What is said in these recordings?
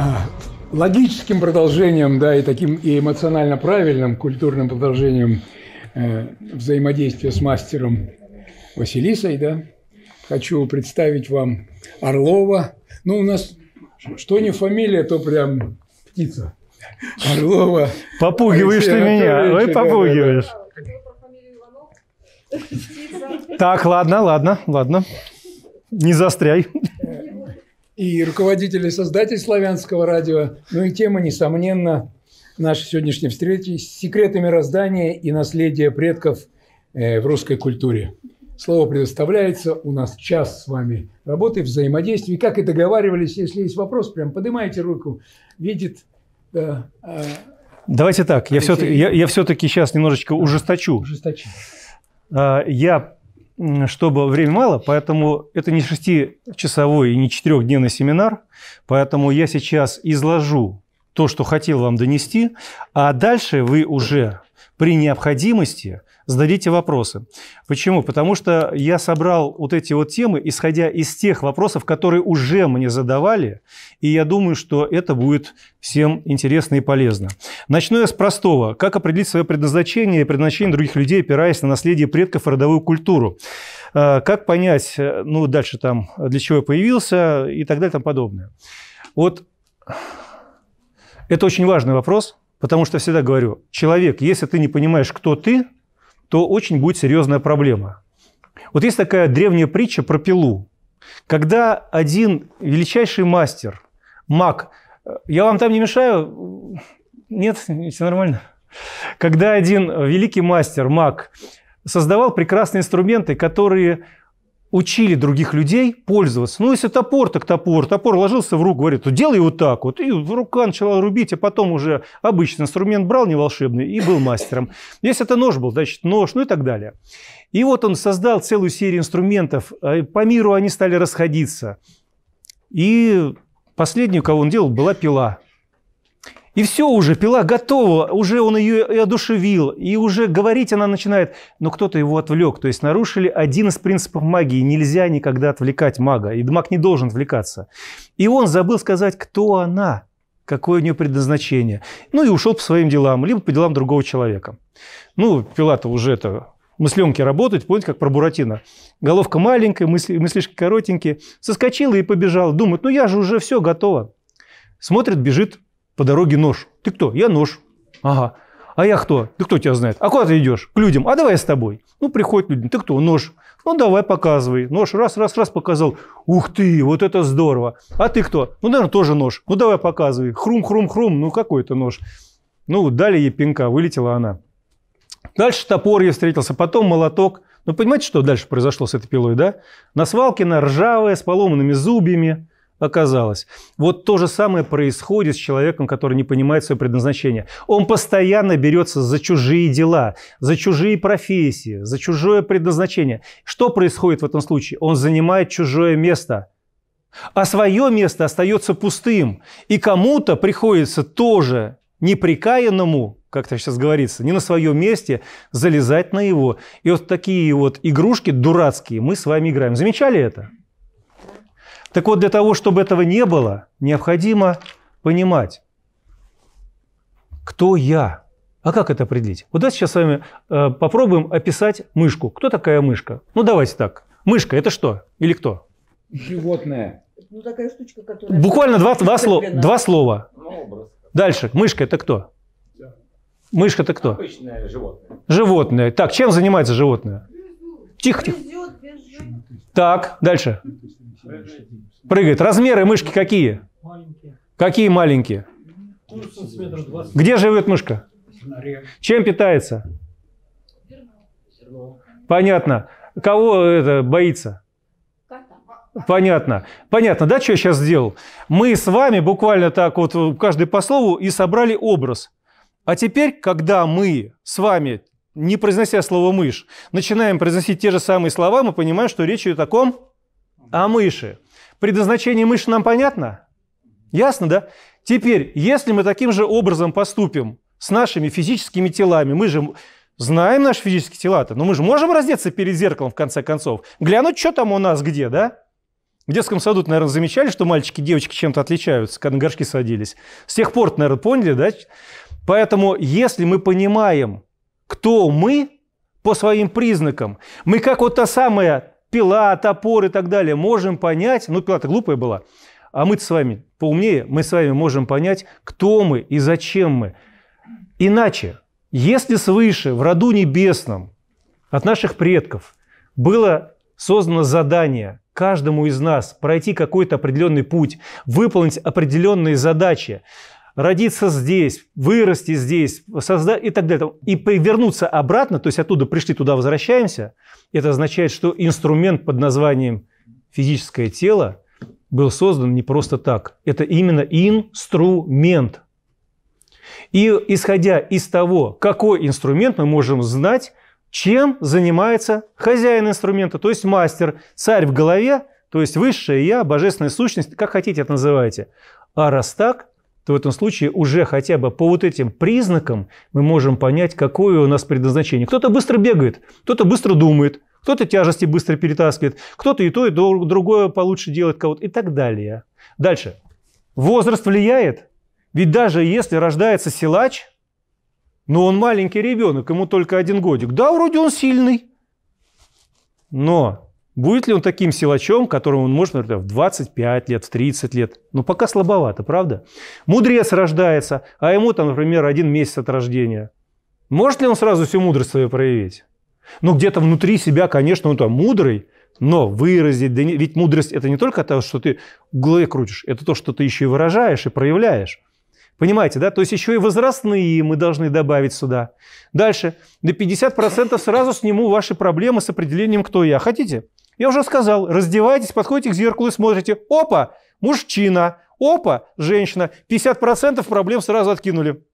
А, логическим продолжением, да, и таким и эмоционально правильным культурным продолжением э, взаимодействия с мастером Василисой, да, хочу представить вам Орлова. Ну, у нас что не фамилия, то прям птица. Орлова. Попугиваешь ты меня, ой, попугиваешь. Так, ладно, ладно, ладно. Не застряй и руководитель и создатель славянского радио. Ну и тема, несомненно, нашей сегодняшней встречи «Секреты мироздания и наследие предков э, в русской культуре». Слово предоставляется. У нас час с вами работы, взаимодействия. как и договаривались, если есть вопрос, прям поднимайте руку. Видит. Да, а, Давайте так. Я все-таки, я, я все-таки сейчас немножечко ужесточу. Ужесточу. А, я чтобы времени мало, поэтому это не шестичасовой и не четырехдневный семинар, поэтому я сейчас изложу то, что хотел вам донести, а дальше вы уже при необходимости зададите вопросы. Почему? Потому что я собрал вот эти вот темы, исходя из тех вопросов, которые уже мне задавали, и я думаю, что это будет всем интересно и полезно. Начну я с простого. Как определить свое предназначение и предназначение других людей, опираясь на наследие предков и родовую культуру? Э, как понять, э, ну, дальше там, для чего я появился и так далее и тому подобное. Вот это очень важный вопрос, потому что всегда говорю, человек, если ты не понимаешь, кто ты, то очень будет серьезная проблема. Вот есть такая древняя притча про пилу. Когда один величайший мастер, маг, э, я вам там не мешаю? Нет, все нормально. Когда один великий мастер, маг, создавал прекрасные инструменты, которые учили других людей пользоваться. Ну, если топор, так топор. Топор ложился в руку, говорит, «Ну, делай вот так вот. И рука начала рубить, а потом уже обычный инструмент брал не волшебный и был мастером. Если это нож был, значит, нож, ну и так далее. И вот он создал целую серию инструментов. А по миру они стали расходиться. И последнюю, кого он делал, была пила. И все уже, пила готова, уже он ее и одушевил, и уже говорить она начинает, но кто-то его отвлек. То есть нарушили один из принципов магии. Нельзя никогда отвлекать мага, и маг не должен отвлекаться. И он забыл сказать, кто она, какое у нее предназначение. Ну и ушел по своим делам, либо по делам другого человека. Ну, пила-то уже это мысленки работают, помните, как про Буратино. Головка маленькая, мысли, мыслишки коротенькие. Соскочила и побежала. Думает, ну я же уже все готово. Смотрит, бежит по дороге нож. Ты кто? Я нож. Ага. А я кто? Ты кто тебя знает? А куда ты идешь? К людям. А давай я с тобой. Ну, приходят люди. Ты кто? Нож. Ну, давай показывай. Нож раз, раз, раз показал. Ух ты, вот это здорово. А ты кто? Ну, наверное, тоже нож. Ну, давай показывай. Хрум, хрум, хрум. Ну, какой это нож? Ну, дали ей пинка. Вылетела она. Дальше топор я встретился, потом молоток. Ну, понимаете, что дальше произошло с этой пилой, да? На свалке она ржавая, с поломанными зубьями оказалось. Вот то же самое происходит с человеком, который не понимает свое предназначение. Он постоянно берется за чужие дела, за чужие профессии, за чужое предназначение. Что происходит в этом случае? Он занимает чужое место, а свое место остается пустым. И кому-то приходится тоже неприкаянному, как это сейчас говорится, не на своем месте, залезать на его. И вот такие вот игрушки дурацкие мы с вами играем. Замечали это? Так вот, для того, чтобы этого не было, необходимо понимать, кто я. А как это определить? Вот давайте сейчас с вами э, попробуем описать мышку. Кто такая мышка? Ну, давайте так. Мышка – это что? Или кто? Животное. Ну, такая штучка, которая... Буквально два, два, слов, два слова. Ну, дальше. Мышка – это кто? Мышка – это кто? Обычное животное. Животное. Так, чем занимается животное? Тихо, тихо. Так, дальше прыгает. Размеры мышки какие? Маленькие. Какие маленькие? Где живет мышка? Чем питается? Понятно. Кого это боится? Понятно. Понятно, да, что я сейчас сделал? Мы с вами буквально так вот каждый по слову и собрали образ. А теперь, когда мы с вами, не произнося слово «мышь», начинаем произносить те же самые слова, мы понимаем, что речь идет о ком? О мыши. Предназначение мыши нам понятно? Ясно, да? Теперь, если мы таким же образом поступим с нашими физическими телами, мы же знаем наши физические тела-то, но мы же можем раздеться перед зеркалом, в конце концов, глянуть, что там у нас где, да? В детском саду, наверное, замечали, что мальчики и девочки чем-то отличаются, когда на горшки садились. С тех пор, наверное, поняли, да? Поэтому, если мы понимаем, кто мы по своим признакам, мы как вот та самая пила, топор и так далее, можем понять, ну, пила-то глупая была, а мы-то с вами поумнее, мы с вами можем понять, кто мы и зачем мы. Иначе, если свыше в роду небесном от наших предков было создано задание каждому из нас пройти какой-то определенный путь, выполнить определенные задачи, родиться здесь, вырасти здесь, создать и так далее. И вернуться обратно, то есть оттуда пришли, туда возвращаемся, это означает, что инструмент под названием физическое тело был создан не просто так. Это именно инструмент. И исходя из того, какой инструмент, мы можем знать, чем занимается хозяин инструмента, то есть мастер, царь в голове, то есть высшее я, божественная сущность, как хотите это называйте. А раз так, то в этом случае уже хотя бы по вот этим признакам мы можем понять, какое у нас предназначение. Кто-то быстро бегает, кто-то быстро думает, кто-то тяжести быстро перетаскивает, кто-то и то, и другое получше делает кого-то и так далее. Дальше. Возраст влияет. Ведь даже если рождается силач, но он маленький ребенок, ему только один годик. Да, вроде он сильный, но Будет ли он таким силачом, которому он может, например, в 25 лет, в 30 лет? но ну, пока слабовато, правда? Мудрец рождается, а ему, там, например, один месяц от рождения. Может ли он сразу всю мудрость свою проявить? Ну, где-то внутри себя, конечно, он там мудрый, но выразить, да не, ведь мудрость – это не только то, что ты в голове крутишь, это то, что ты еще и выражаешь и проявляешь. Понимаете, да? То есть еще и возрастные мы должны добавить сюда. Дальше. До 50% сразу сниму ваши проблемы с определением, кто я. Хотите? Я уже сказал, раздевайтесь, подходите к зеркалу и смотрите. Опа, мужчина, опа, женщина. 50% проблем сразу откинули.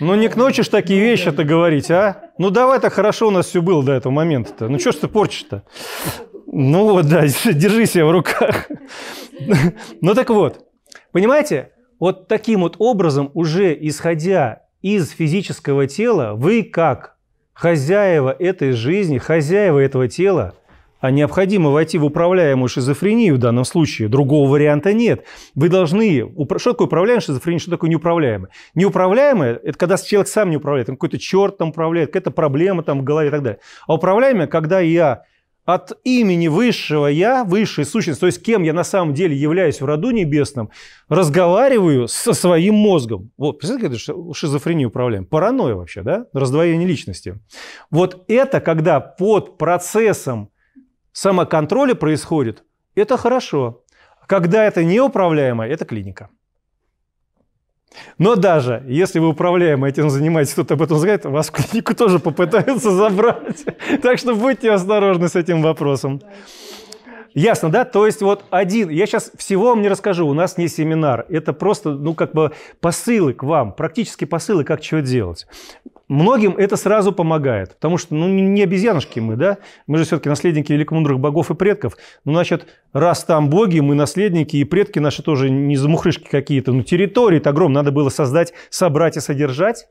Ну не к ночи ж такие ну, вещи это говорить, а? Ну давай так хорошо у нас все было до этого момента-то. Ну что ж ты порчишь-то? Ну вот, да, держи себя в руках. Ну так вот, понимаете, вот таким вот образом, уже исходя из физического тела, вы как Хозяева этой жизни, хозяева этого тела, а необходимо войти в управляемую шизофрению в данном случае. Другого варианта нет. Вы должны... Что такое управляемая шизофрения, что такое неуправляемая? Неуправляемая – это когда человек сам не управляет, какой-то черт там управляет, какая-то проблема там в голове и так далее. А управляемая – когда я от имени Высшего Я, Высшей Сущности, то есть кем я на самом деле являюсь в роду небесном, разговариваю со своим мозгом. Вот, представляете, как шизофрению управляем? Паранойя вообще, да? Раздвоение личности. Вот это, когда под процессом самоконтроля происходит, это хорошо. Когда это неуправляемо, это клиника. Но даже если вы управляем этим занимаетесь, кто-то об этом знает, вас в клинику тоже попытаются забрать. Так что будьте осторожны с этим вопросом. Ясно, да? То есть вот один, я сейчас всего вам не расскажу, у нас не семинар, это просто, ну, как бы посылы к вам, практически посылы, как чего делать. Многим это сразу помогает, потому что, ну, не обезьянушки мы, да? Мы же все-таки наследники великомудрых богов и предков. Ну, значит, раз там боги, мы наследники, и предки наши тоже не замухрышки какие-то. Ну, территории-то огромное, надо было создать, собрать и содержать.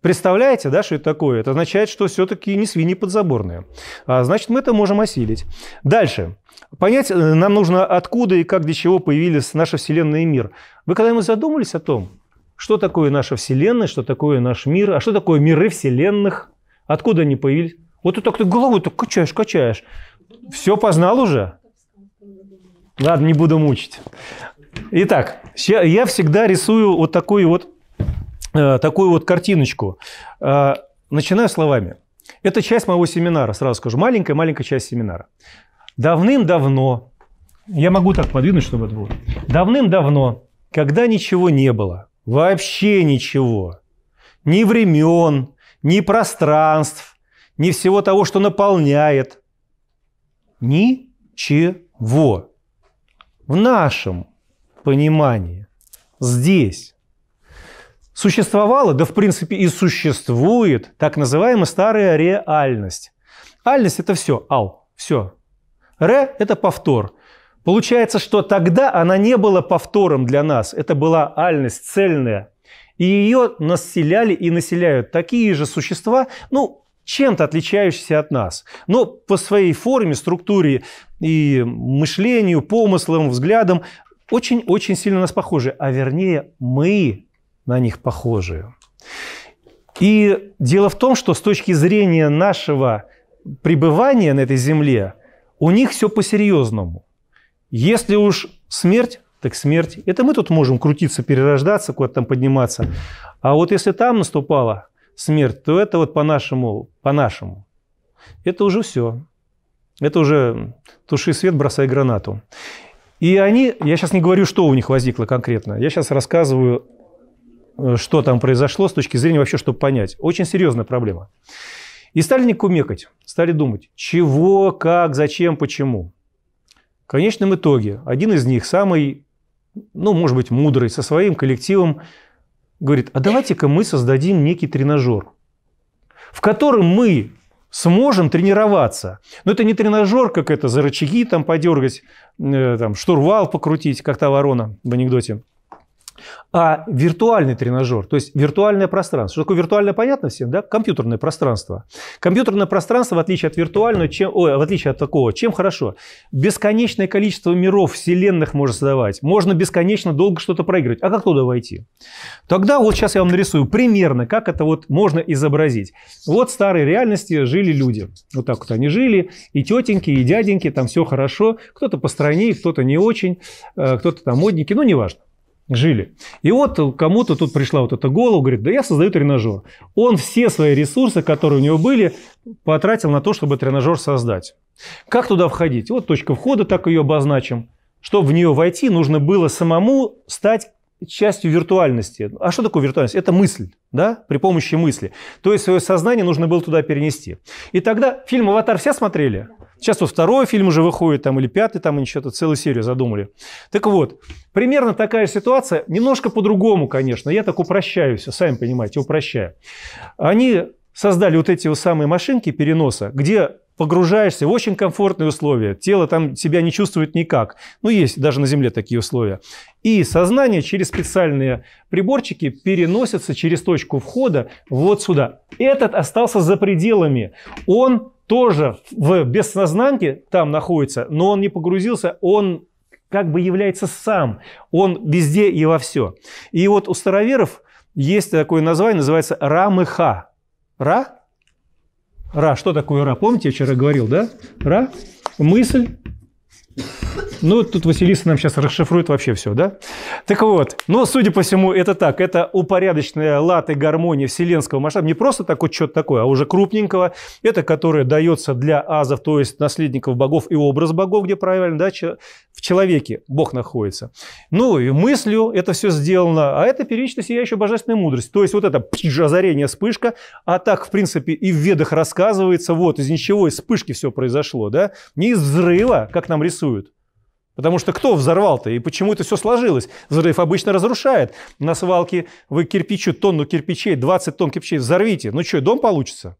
Представляете, да, что это такое? Это означает, что все-таки не свиньи подзаборные. А, значит, мы это можем осилить. Дальше. Понять э, нам нужно, откуда и как для чего появились наша Вселенная и мир. Вы когда-нибудь задумались о том, что такое наша Вселенная, что такое наш мир, а что такое миры Вселенных, откуда они появились? Вот ты так ты головой так качаешь, качаешь. Все познал уже? Ладно, не буду мучить. Итак, я всегда рисую вот такой вот Э, такую вот картиночку. Э, начинаю словами. Это часть моего семинара, сразу скажу. Маленькая-маленькая часть семинара. Давным-давно, я могу так подвинуть, чтобы это было. Давным-давно, когда ничего не было, вообще ничего, ни времен, ни пространств, ни всего того, что наполняет, ничего в нашем понимании здесь Существовала, да в принципе и существует, так называемая старая реальность. Альность – это все, ал, все. Ре – это повтор. Получается, что тогда она не была повтором для нас, это была альность цельная. И ее населяли и населяют такие же существа, ну, чем-то отличающиеся от нас, но по своей форме, структуре и мышлению, помыслам, взглядам очень-очень сильно нас похожи, а вернее мы на них похожие. И дело в том, что с точки зрения нашего пребывания на этой земле, у них все по-серьезному. Если уж смерть, так смерть. Это мы тут можем крутиться, перерождаться, куда-то там подниматься. А вот если там наступала смерть, то это вот по-нашему, по-нашему. Это уже все. Это уже туши свет, бросай гранату. И они, я сейчас не говорю, что у них возникло конкретно, я сейчас рассказываю Э, что там произошло с точки зрения вообще, чтобы понять. Очень серьезная проблема. И стали не кумекать, стали думать, чего, как, зачем, почему. В конечном итоге один из них, самый, ну, может быть, мудрый, со своим коллективом, говорит, а давайте-ка мы создадим некий тренажер, в котором мы сможем тренироваться. Но это не тренажер, как это, за рычаги там подергать, э, там, штурвал покрутить, как та ворона в анекдоте – а виртуальный тренажер, то есть виртуальное пространство. Что такое виртуальное, понятно всем, да? Компьютерное пространство. Компьютерное пространство, в отличие от виртуального, чем, ой, в отличие от такого, чем хорошо? Бесконечное количество миров, вселенных можно создавать. Можно бесконечно долго что-то проигрывать. А как туда войти? Тогда вот сейчас я вам нарисую примерно, как это вот можно изобразить. Вот в старой реальности жили люди. Вот так вот они жили. И тетеньки, и дяденьки, там все хорошо. Кто-то постранее, кто-то не очень, э, кто-то там модники, ну, неважно жили. И вот кому-то тут пришла вот эта голова, говорит, да я создаю тренажер. Он все свои ресурсы, которые у него были, потратил на то, чтобы тренажер создать. Как туда входить? Вот точка входа, так ее обозначим. Чтобы в нее войти, нужно было самому стать частью виртуальности. А что такое виртуальность? Это мысль, да, при помощи мысли. То есть свое сознание нужно было туда перенести. И тогда фильм «Аватар» все смотрели? Сейчас вот второй фильм уже выходит, там, или пятый, там, они что-то целую серию задумали. Так вот, примерно такая ситуация, немножко по-другому, конечно. Я так упрощаю все, сами понимаете, упрощаю. Они создали вот эти вот самые машинки переноса, где погружаешься в очень комфортные условия, тело там себя не чувствует никак. Ну, есть даже на Земле такие условия. И сознание через специальные приборчики переносится через точку входа вот сюда. Этот остался за пределами. Он тоже в бессознанке там находится, но он не погрузился, он как бы является сам. Он везде и во все. И вот у староверов есть такое название, называется рамыха. Ра Ра. Что такое ра? Помните, я вчера говорил, да? Ра – мысль, ну, тут Василиса нам сейчас расшифрует вообще все, да? Так вот, но, ну, судя по всему, это так. Это упорядоченная латы гармонии вселенского масштаба. Не просто так вот что-то такое, а уже крупненького. Это которое дается для азов, то есть наследников богов и образ богов, где правильно, да, в человеке Бог находится. Ну, и мыслью это все сделано. А это первично сияющая божественная мудрость. То есть вот это пш, озарение, вспышка. А так, в принципе, и в ведах рассказывается, вот, из ничего, из вспышки все произошло, да? Не из взрыва, как нам рисуют, Потому что кто взорвал-то и почему это все сложилось? Взрыв обычно разрушает. На свалке вы кирпичу, тонну кирпичей, 20 тонн кирпичей взорвите. Ну что, дом получится?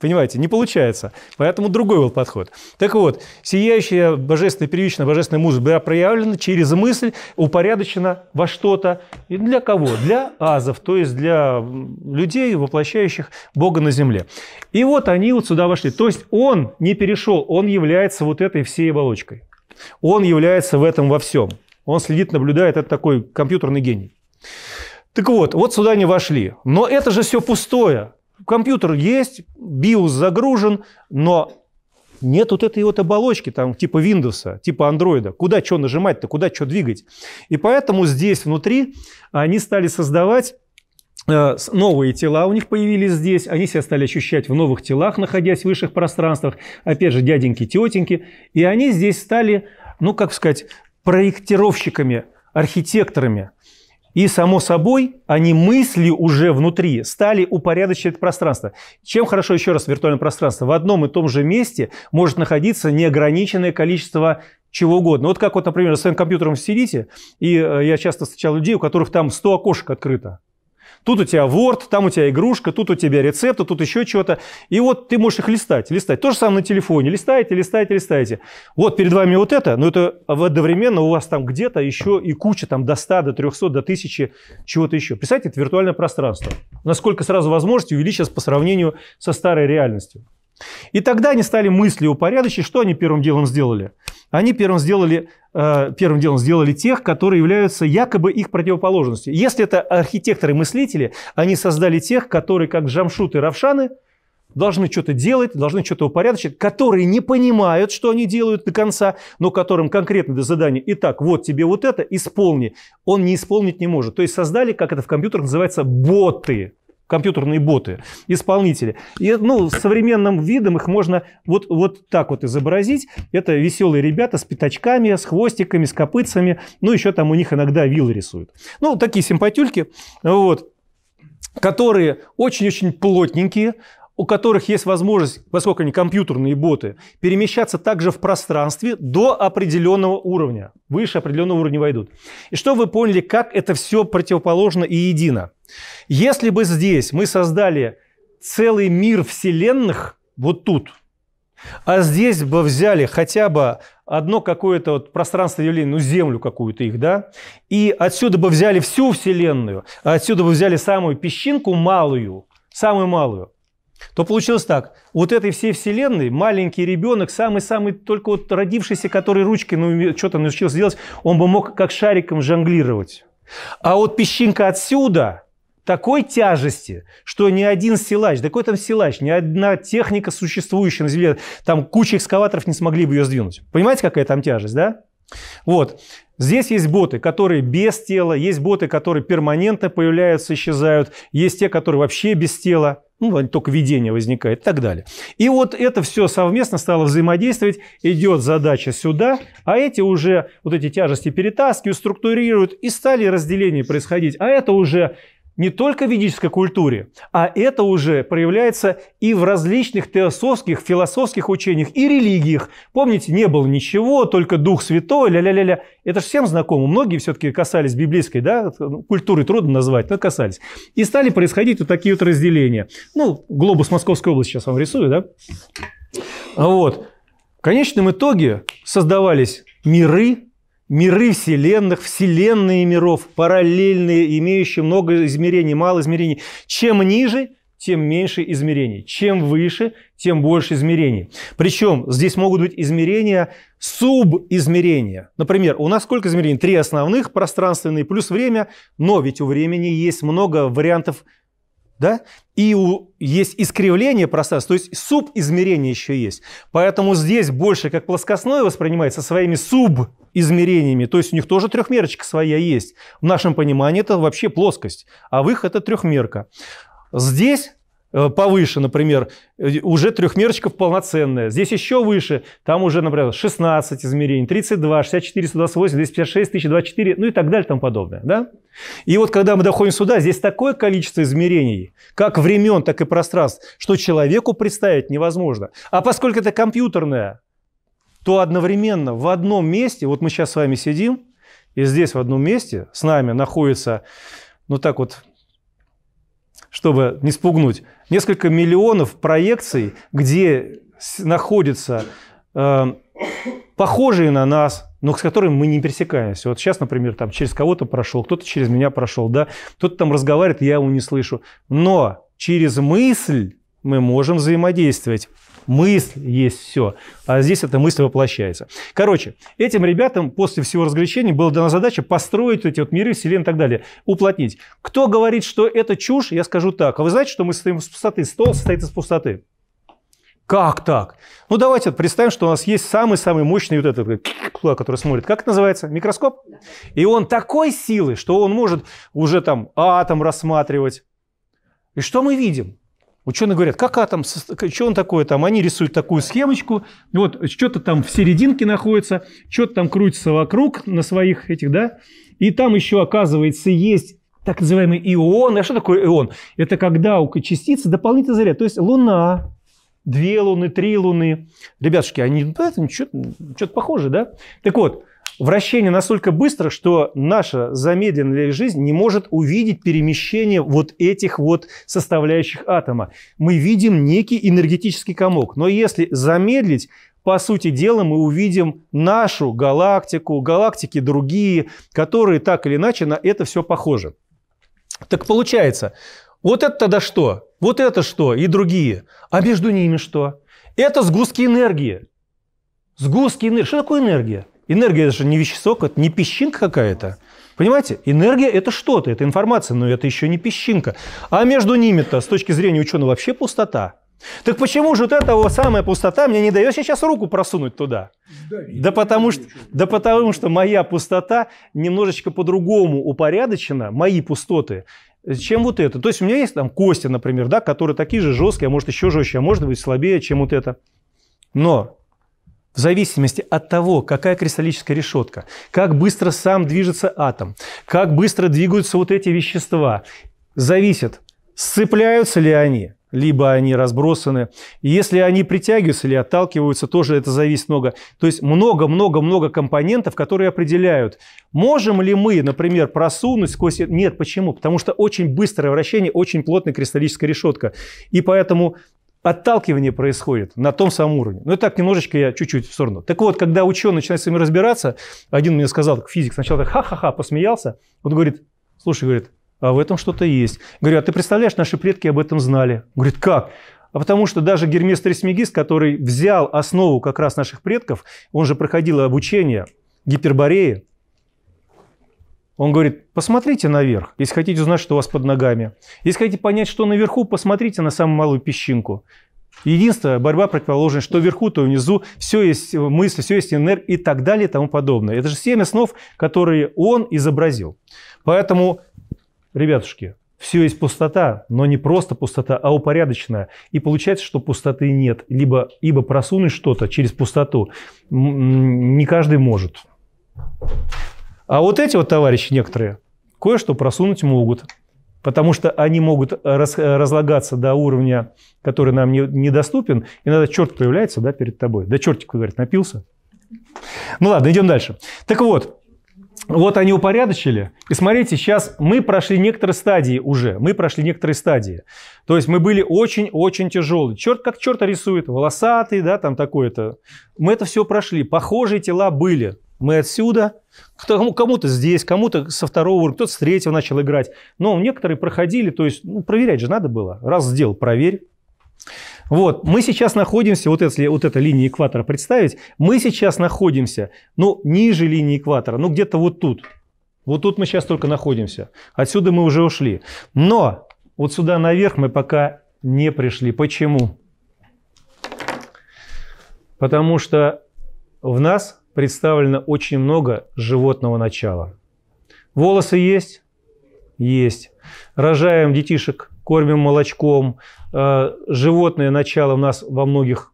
Понимаете, не получается. Поэтому другой был подход. Так вот, сияющая божественная первичная божественная музыка была проявлена через мысль, упорядочена во что-то. И для кого? Для азов, то есть для людей, воплощающих Бога на земле. И вот они вот сюда вошли. То есть он не перешел, он является вот этой всей оболочкой. Он является в этом во всем. Он следит, наблюдает, это такой компьютерный гений. Так вот, вот сюда не вошли. Но это же все пустое. Компьютер есть, BIOS загружен, но нет вот этой вот оболочки, там, типа Windows, типа Android. Куда что нажимать-то, куда что двигать. И поэтому здесь внутри они стали создавать Э, новые тела у них появились здесь, они себя стали ощущать в новых телах, находясь в высших пространствах, опять же, дяденьки, тетеньки, и они здесь стали, ну, как сказать, проектировщиками, архитекторами. И, само собой, они мысли уже внутри стали упорядочивать это пространство. Чем хорошо, еще раз, виртуальное пространство? В одном и том же месте может находиться неограниченное количество чего угодно. Вот как вот, например, с своим компьютером сидите, и э, я часто встречал людей, у которых там 100 окошек открыто. Тут у тебя Word, там у тебя игрушка, тут у тебя рецепты, тут еще что-то. И вот ты можешь их листать, листать. То же самое на телефоне. Листаете, листаете, листаете. Вот перед вами вот это, но это одновременно у вас там где-то еще и куча там до 100, до 300, до 1000 чего-то еще. Представьте, это виртуальное пространство. Насколько сразу возможности увеличилось по сравнению со старой реальностью. И тогда они стали мысли упорядочить. Что они первым делом сделали? Они первым, сделали, э, первым делом сделали тех, которые являются якобы их противоположностью. Если это архитекторы-мыслители, они создали тех, которые, как Джамшут и Равшаны, должны что-то делать, должны что-то упорядочить, которые не понимают, что они делают до конца, но которым конкретно до задания «Итак, вот тебе вот это, исполни». Он не исполнить не может. То есть создали, как это в компьютерах называется, боты – компьютерные боты, исполнители. И, ну, современным видом их можно вот, вот так вот изобразить. Это веселые ребята с пятачками, с хвостиками, с копытцами. Ну, еще там у них иногда виллы рисуют. Ну, такие симпатюльки. Вот которые очень-очень плотненькие, у которых есть возможность, поскольку они компьютерные боты, перемещаться также в пространстве до определенного уровня. Выше определенного уровня войдут. И что вы поняли, как это все противоположно и едино. Если бы здесь мы создали целый мир вселенных, вот тут, а здесь бы взяли хотя бы одно какое-то вот пространство явления, ну, Землю какую-то их, да, и отсюда бы взяли всю Вселенную, а отсюда бы взяли самую песчинку малую, самую малую, то получилось так. Вот этой всей вселенной маленький ребенок, самый-самый только вот родившийся, который ручкой ну, что-то научился делать, он бы мог как шариком жонглировать. А вот песчинка отсюда такой тяжести, что ни один силач, да какой там силач, ни одна техника, существующая на Земле, там куча экскаваторов не смогли бы ее сдвинуть. Понимаете, какая там тяжесть, да? Вот. Здесь есть боты, которые без тела, есть боты, которые перманентно появляются, исчезают, есть те, которые вообще без тела ну, только видение возникает и так далее. И вот это все совместно стало взаимодействовать, идет задача сюда, а эти уже вот эти тяжести перетаскивают, структурируют, и стали разделения происходить. А это уже не только в ведической культуре, а это уже проявляется и в различных теософских, философских учениях и религиях. Помните, не было ничего, только Дух Святой, ля-ля-ля-ля. Это же всем знакомо. Многие все-таки касались библейской да, ну, культуры, трудно назвать, но касались. И стали происходить вот такие вот разделения. Ну, глобус Московской области сейчас вам рисую, да? Вот. В конечном итоге создавались миры, миры вселенных, вселенные миров, параллельные, имеющие много измерений, мало измерений. Чем ниже, тем меньше измерений. Чем выше, тем больше измерений. Причем здесь могут быть измерения субизмерения. Например, у нас сколько измерений? Три основных, пространственные плюс время, но ведь у времени есть много вариантов да? И у, есть искривление пространства, то есть субизмерение еще есть. Поэтому здесь больше как плоскостное воспринимается своими субизмерениями, то есть у них тоже трехмерочка своя есть. В нашем понимании это вообще плоскость, а в их это трехмерка. Здесь Э, повыше, например, э, уже трехмерочка полноценная. Здесь еще выше, там уже, например, 16 измерений, 32, 64, 128, 256, 1024, ну и так далее, тому подобное. Да? И вот когда мы доходим сюда, здесь такое количество измерений, как времен, так и пространств, что человеку представить невозможно. А поскольку это компьютерное, то одновременно в одном месте, вот мы сейчас с вами сидим, и здесь в одном месте с нами находится, ну так вот, чтобы не спугнуть, несколько миллионов проекций, где находятся э, похожие на нас, но с которыми мы не пересекаемся. Вот сейчас, например, там через кого-то прошел, кто-то через меня прошел, да, кто-то там разговаривает, я его не слышу. Но через мысль мы можем взаимодействовать. Мысль есть все. А здесь эта мысль воплощается. Короче, этим ребятам после всего развлечений была дана задача построить эти вот миры, вселенные и так далее, уплотнить. Кто говорит, что это чушь, я скажу так. А вы знаете, что мы стоим с пустоты? Стол состоит из пустоты. Как так? Ну, давайте представим, что у нас есть самый-самый мощный вот этот, который смотрит. Как это называется? Микроскоп? И он такой силы, что он может уже там атом рассматривать. И что мы видим? Ученые говорят, как атом, что он такое там? Они рисуют такую схемочку, вот что-то там в серединке находится, что-то там крутится вокруг на своих этих, да? И там еще, оказывается, есть так называемый ион. А что такое ион? Это когда у частицы дополнительный заряд. То есть Луна, две Луны, три Луны. Ребятушки, они, да, ну, это что-то похоже, да? Так вот, вращение настолько быстро, что наша замедленная жизнь не может увидеть перемещение вот этих вот составляющих атома. Мы видим некий энергетический комок. Но если замедлить, по сути дела, мы увидим нашу галактику, галактики другие, которые так или иначе на это все похожи. Так получается, вот это тогда что? Вот это что? И другие. А между ними что? Это сгустки энергии. Сгустки энергии. Что такое энергия? Энергия – это же не вещество, это не песчинка какая-то. Понимаете, энергия – это что-то, это информация, но это еще не песчинка. А между ними-то, с точки зрения ученого, вообще пустота. Так почему же вот эта вот самая пустота мне не дает сейчас руку просунуть туда? Да, да, потому, что, да потому что моя пустота немножечко по-другому упорядочена, мои пустоты, чем вот это. То есть у меня есть там кости, например, да, которые такие же жесткие, а может еще жестче, а может быть слабее, чем вот это. Но в зависимости от того, какая кристаллическая решетка, как быстро сам движется атом, как быстро двигаются вот эти вещества, зависит, сцепляются ли они, либо они разбросаны. Если они притягиваются или отталкиваются, тоже это зависит много. То есть много-много-много компонентов, которые определяют, можем ли мы, например, просунуть сквозь... Нет, почему? Потому что очень быстрое вращение, очень плотная кристаллическая решетка. И поэтому отталкивание происходит на том самом уровне. Но ну, так немножечко я чуть-чуть в сторону. Так вот, когда ученый начинает с ними разбираться, один мне сказал, физик, сначала так ха-ха-ха посмеялся, он говорит, слушай, говорит, а в этом что-то есть. Говорю, а ты представляешь, наши предки об этом знали. Говорит, как? А потому что даже Гермес Трисмегист, который взял основу как раз наших предков, он же проходил обучение Гипербореи, он говорит, посмотрите наверх, если хотите узнать, что у вас под ногами. Если хотите понять, что наверху, посмотрите на самую малую песчинку. Единственная борьба противоположная, что вверху, то внизу, все есть мысли, все есть энергия и так далее и тому подобное. Это же семя снов, которые он изобразил. Поэтому, ребятушки, все есть пустота, но не просто пустота, а упорядоченная. И получается, что пустоты нет. Либо, ибо просунуть что-то через пустоту не каждый может. А вот эти вот товарищи некоторые кое-что просунуть могут, потому что они могут раз, разлагаться до уровня, который нам не, недоступен, и надо черт появляется да, перед тобой. Да чертик, говорит, напился. Ну ладно, идем дальше. Так вот, вот они упорядочили. И смотрите, сейчас мы прошли некоторые стадии уже. Мы прошли некоторые стадии. То есть мы были очень-очень тяжелые. Черт как черта рисует. Волосатый, да, там такое-то. Мы это все прошли. Похожие тела были. Мы отсюда, кому-то здесь, кому-то со второго уровня, кто-то с третьего начал играть. Но некоторые проходили, то есть ну, проверять же надо было. Раз сделал, проверь. Вот, мы сейчас находимся, вот если вот эта линия экватора представить, мы сейчас находимся, ну, ниже линии экватора, ну, где-то вот тут. Вот тут мы сейчас только находимся. Отсюда мы уже ушли. Но вот сюда наверх мы пока не пришли. Почему? Потому что в нас представлено очень много животного начала. Волосы есть? Есть. Рожаем детишек, кормим молочком. Э, животное начало у нас во многих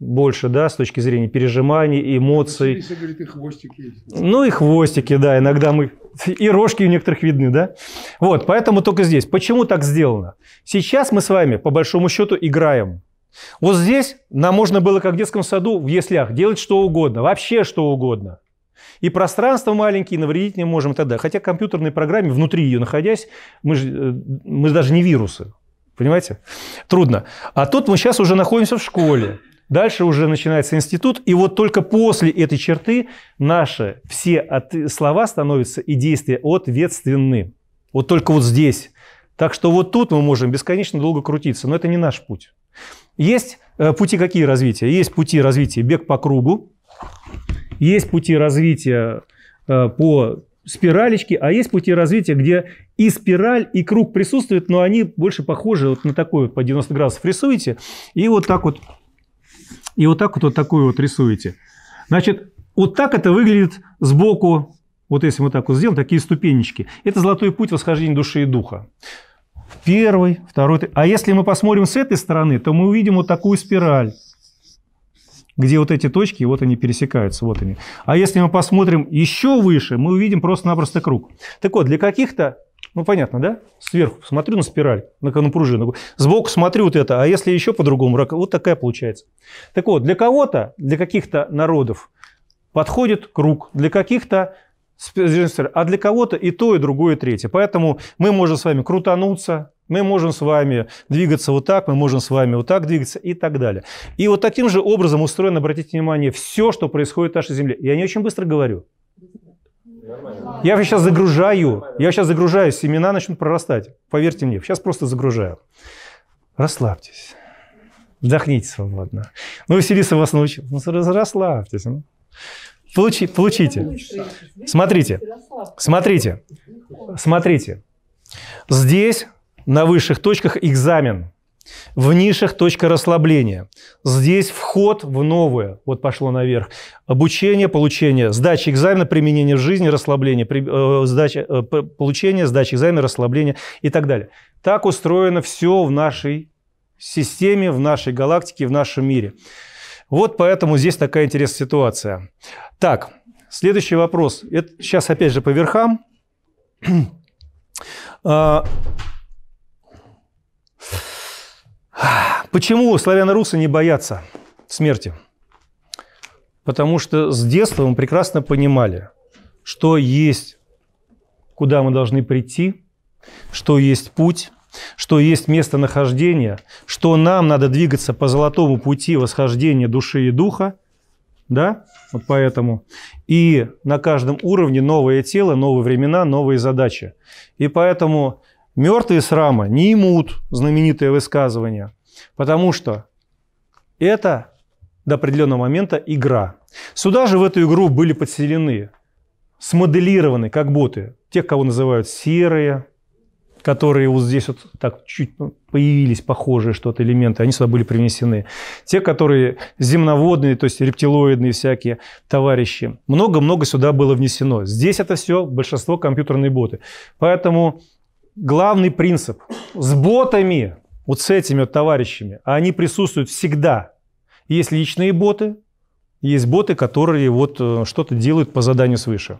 больше, да, с точки зрения пережиманий, эмоций. Если, говорит, и хвостики есть. Ну и хвостики, да, иногда мы... И рожки у некоторых видны, да? Вот, поэтому только здесь. Почему так сделано? Сейчас мы с вами, по большому счету, играем. Вот здесь нам можно было, как в детском саду, в яслях, делать что угодно, вообще что угодно. И пространство маленькое, навредить не можем тогда. Хотя компьютерной программе, внутри ее находясь, мы же, э, мы даже не вирусы. Понимаете? Трудно. А тут мы сейчас уже находимся в школе. Дальше уже начинается институт, и вот только после этой черты наши все от... слова становятся и действия ответственны. Вот только вот здесь. Так что вот тут мы можем бесконечно долго крутиться, но это не наш путь. Есть э, пути какие развития? Есть пути развития бег по кругу, есть пути развития э, по спиралечке, а есть пути развития, где и спираль, и круг присутствуют, но они больше похожи вот на такой вот по 90 градусов рисуете, и вот так вот, и вот так вот, вот такую вот рисуете. Значит, вот так это выглядит сбоку, вот если мы так вот сделаем, такие ступенечки. Это золотой путь восхождения души и духа. Первый, второй. А если мы посмотрим с этой стороны, то мы увидим вот такую спираль, где вот эти точки, вот они пересекаются, вот они. А если мы посмотрим еще выше, мы увидим просто-напросто круг. Так вот, для каких-то ну, понятно, да? Сверху смотрю на спираль, на, на пружину. Сбоку смотрю вот это, а если еще по-другому, вот такая получается. Так вот, для кого-то, для каких-то народов подходит круг, для каких-то а для кого-то и то, и другое, и третье. Поэтому мы можем с вами крутануться, мы можем с вами двигаться вот так, мы можем с вами вот так двигаться и так далее. И вот таким же образом устроено, обратите внимание, все, что происходит на нашей Земле. Я не очень быстро говорю. Я сейчас загружаю, я сейчас загружаю, семена начнут прорастать. Поверьте мне, сейчас просто загружаю. Расслабьтесь. Вдохните свободно. Ну, Василиса вас научила. Ну, расслабьтесь. Ну. Получи, получите. Смотрите, смотрите, смотрите. Здесь на высших точках экзамен, в нишах точка расслабления. Здесь вход в новое, вот пошло наверх. Обучение, получение, сдача экзамена, применение в жизни, расслабление, при, э, сдача, э, получение, сдача экзамена, расслабление и так далее. Так устроено все в нашей системе, в нашей галактике, в нашем мире. Вот поэтому здесь такая интересная ситуация. Так, следующий вопрос. Это сейчас опять же по верхам. А, почему славяно-русы не боятся смерти? Потому что с детства мы прекрасно понимали, что есть, куда мы должны прийти, что есть путь, что есть местонахождение, что нам надо двигаться по золотому пути восхождения души и духа, да, вот поэтому. И на каждом уровне новое тело, новые времена, новые задачи. И поэтому мертвые срама не имут знаменитое высказывание, потому что это до определенного момента игра. Сюда же в эту игру были подселены, смоделированы как боты, тех, кого называют серые, которые вот здесь вот так чуть появились похожие что-то элементы, они сюда были привнесены. Те, которые земноводные, то есть рептилоидные всякие товарищи. Много-много сюда было внесено. Здесь это все большинство компьютерные боты. Поэтому главный принцип с ботами, вот с этими вот товарищами, они присутствуют всегда. Есть личные боты, есть боты, которые вот э, что-то делают по заданию свыше.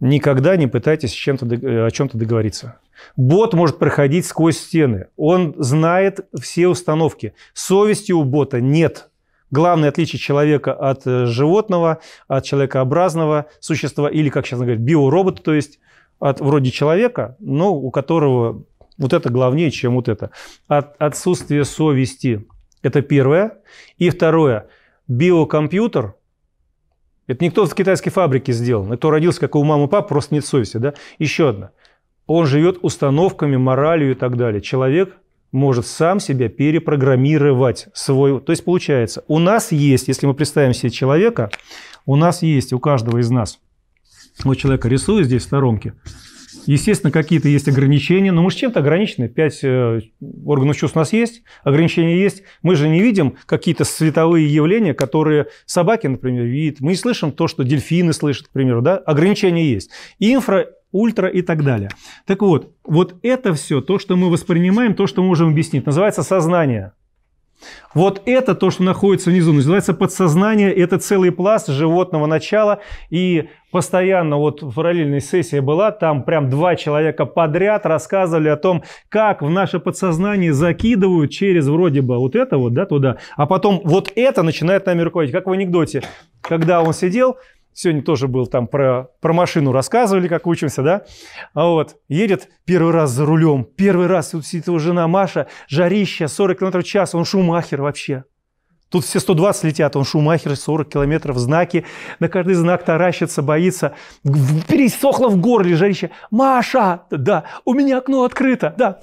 Никогда не пытайтесь с чем-то, о чем-то договориться. Бот может проходить сквозь стены. Он знает все установки. Совести у бота нет. Главное отличие человека от э, животного, от человекообразного существа или, как сейчас говорят, биоробота, то есть от вроде человека, но у которого вот это главнее, чем вот это. От отсутствие совести. Это первое. И второе. Биокомпьютер это никто в китайской фабрике сделал. Кто родился, как у мамы и пап, просто нет совести. Да? Еще одна. Он живет установками, моралью и так далее. Человек может сам себя перепрограммировать. Свой. То есть получается, у нас есть, если мы представим себе человека, у нас есть, у каждого из нас, вот человека рисую здесь в сторонке, Естественно, какие-то есть ограничения, но мы же чем-то ограничены. Пять э, органов чувств у нас есть, ограничения есть. Мы же не видим какие-то световые явления, которые собаки, например, видят. Мы не слышим то, что дельфины слышат, к примеру. Да? Ограничения есть. Инфра, ультра и так далее. Так вот, вот это все, то, что мы воспринимаем, то, что мы можем объяснить, называется сознание. Вот это то, что находится внизу, называется подсознание, это целый пласт животного начала, и постоянно вот в параллельной сессии была, там прям два человека подряд рассказывали о том, как в наше подсознание закидывают через вроде бы вот это вот, да, туда, а потом вот это начинает нами руководить, как в анекдоте, когда он сидел, Сегодня тоже был там про, про машину рассказывали, как учимся, да? А вот едет первый раз за рулем, первый раз тут сидит его жена Маша, жарища, 40 км в час, он шумахер вообще. Тут все 120 летят, он шумахер, 40 километров, знаки, на каждый знак таращится, боится, пересохло в горле жарище. «Маша! Да, у меня окно открыто! Да,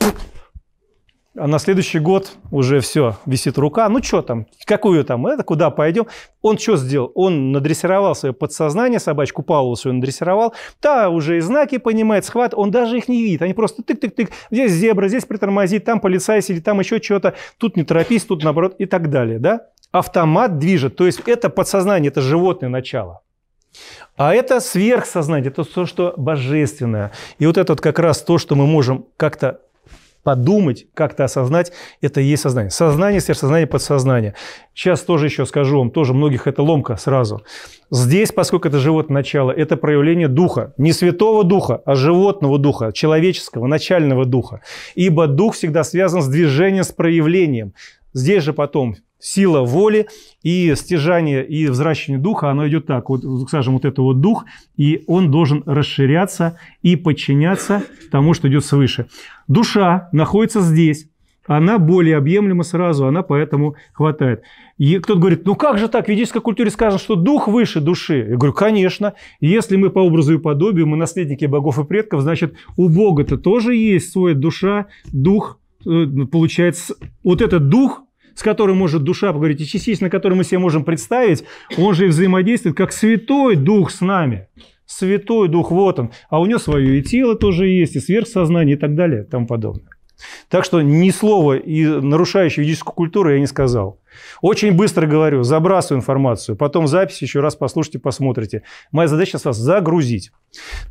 а на следующий год уже все, висит рука. Ну, что там, какую там, это куда пойдем? Он что сделал? Он надрессировал свое подсознание, собачку Паулу свою надрессировал. Та уже и знаки понимает, схват, он даже их не видит. Они просто тык-тык-тык, здесь зебра, здесь притормозить, там полицай сидит, там еще что-то, тут не торопись, тут наоборот и так далее, да? Автомат движет, то есть это подсознание, это животное начало. А это сверхсознание, это то, что божественное. И вот это вот как раз то, что мы можем как-то подумать, как-то осознать, это и есть сознание. Сознание, сверхсознание, подсознание. Сейчас тоже еще скажу вам, тоже многих это ломка сразу. Здесь, поскольку это животное начало, это проявление духа. Не святого духа, а животного духа, человеческого, начального духа. Ибо дух всегда связан с движением, с проявлением. Здесь же потом сила воли и стяжание и взращивание духа, оно идет так. Вот, скажем, вот это вот дух, и он должен расширяться и подчиняться тому, что идет свыше. Душа находится здесь, она более объемлема сразу, она поэтому хватает. И кто-то говорит, ну как же так, в ведической культуре сказано, что дух выше души. Я говорю, конечно, если мы по образу и подобию, мы наследники богов и предков, значит, у Бога-то тоже есть своя душа, дух, Э, получается, вот этот дух, с которым может душа поговорить, и частично который мы себе можем представить, он же и взаимодействует как Святой Дух с нами. Святой Дух, вот он. А у него свое и тело тоже есть, и сверхсознание, и так далее, и тому подобное. Так что ни слова и нарушающего юридическую культуру я не сказал. Очень быстро говорю, забрасываю информацию, потом запись еще раз послушайте, посмотрите. Моя задача сейчас вас загрузить.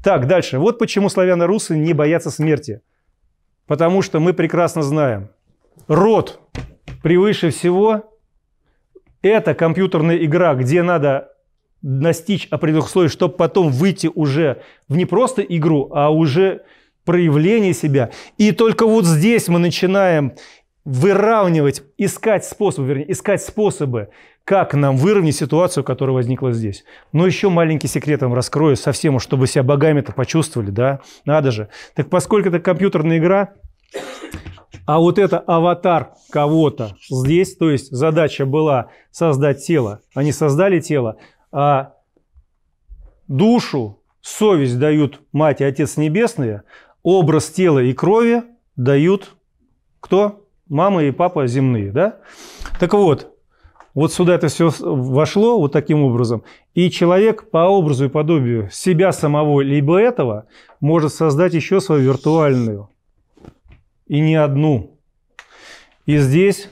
Так, дальше. Вот почему славяно-русы не боятся смерти. Потому что мы прекрасно знаем, род превыше всего – это компьютерная игра, где надо достичь определенных условий, чтобы потом выйти уже в не просто игру, а уже проявление себя. И только вот здесь мы начинаем выравнивать, искать способы, вернее, искать способы, как нам выровнять ситуацию, которая возникла здесь. Но еще маленький секрет вам раскрою совсем, чтобы себя богами-то почувствовали, да, надо же. Так поскольку это компьютерная игра, а вот это аватар кого-то здесь, то есть задача была создать тело, они а создали тело, а душу, совесть дают Мать и Отец Небесные, образ тела и крови дают кто? мама и папа земные, да? Так вот, вот сюда это все вошло вот таким образом. И человек по образу и подобию себя самого либо этого может создать еще свою виртуальную. И не одну. И здесь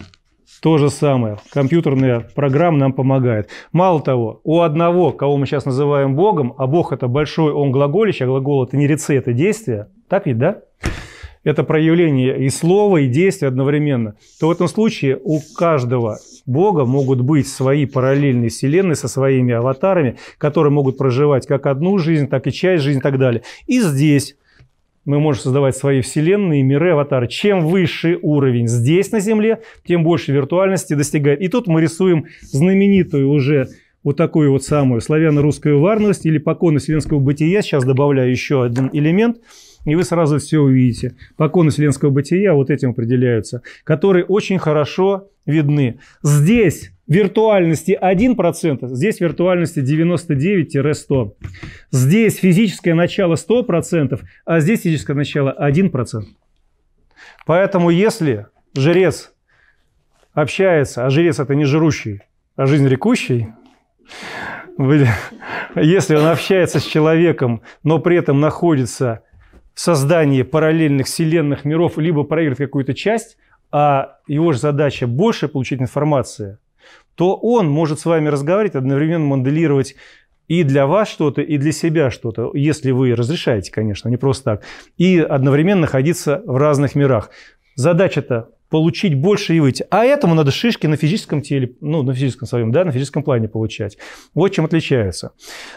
то же самое. Компьютерная программа нам помогает. Мало того, у одного, кого мы сейчас называем Богом, а Бог – это большой, он глаголище, а глагол – это не рецепт, это а действие. Так ведь, да? это проявление и слова, и действия одновременно, то в этом случае у каждого бога могут быть свои параллельные вселенные со своими аватарами, которые могут проживать как одну жизнь, так и часть жизни и так далее. И здесь мы можем создавать свои вселенные, миры, аватары. Чем выше уровень здесь, на Земле, тем больше виртуальности достигает. И тут мы рисуем знаменитую уже вот такую вот самую славяно-русскую варность или покорность вселенского бытия. Сейчас добавляю еще один элемент – и вы сразу все увидите. По кону вселенского бытия вот этим определяются, которые очень хорошо видны. Здесь виртуальности 1%, здесь виртуальности 99-100. Здесь физическое начало 100%, а здесь физическое начало 1%. Поэтому если жрец общается, а жрец это не жрущий, а жизнь рекущий, если он общается с человеком, но при этом находится создании параллельных вселенных миров, либо проигрывает какую-то часть, а его же задача больше получить информацию, то он может с вами разговаривать, одновременно моделировать и для вас что-то, и для себя что-то, если вы разрешаете, конечно, не просто так, и одновременно находиться в разных мирах. Задача-то получить больше и выйти. А этому надо шишки на физическом теле, ну, на физическом своем, да, на физическом плане получать. Вот чем отличается.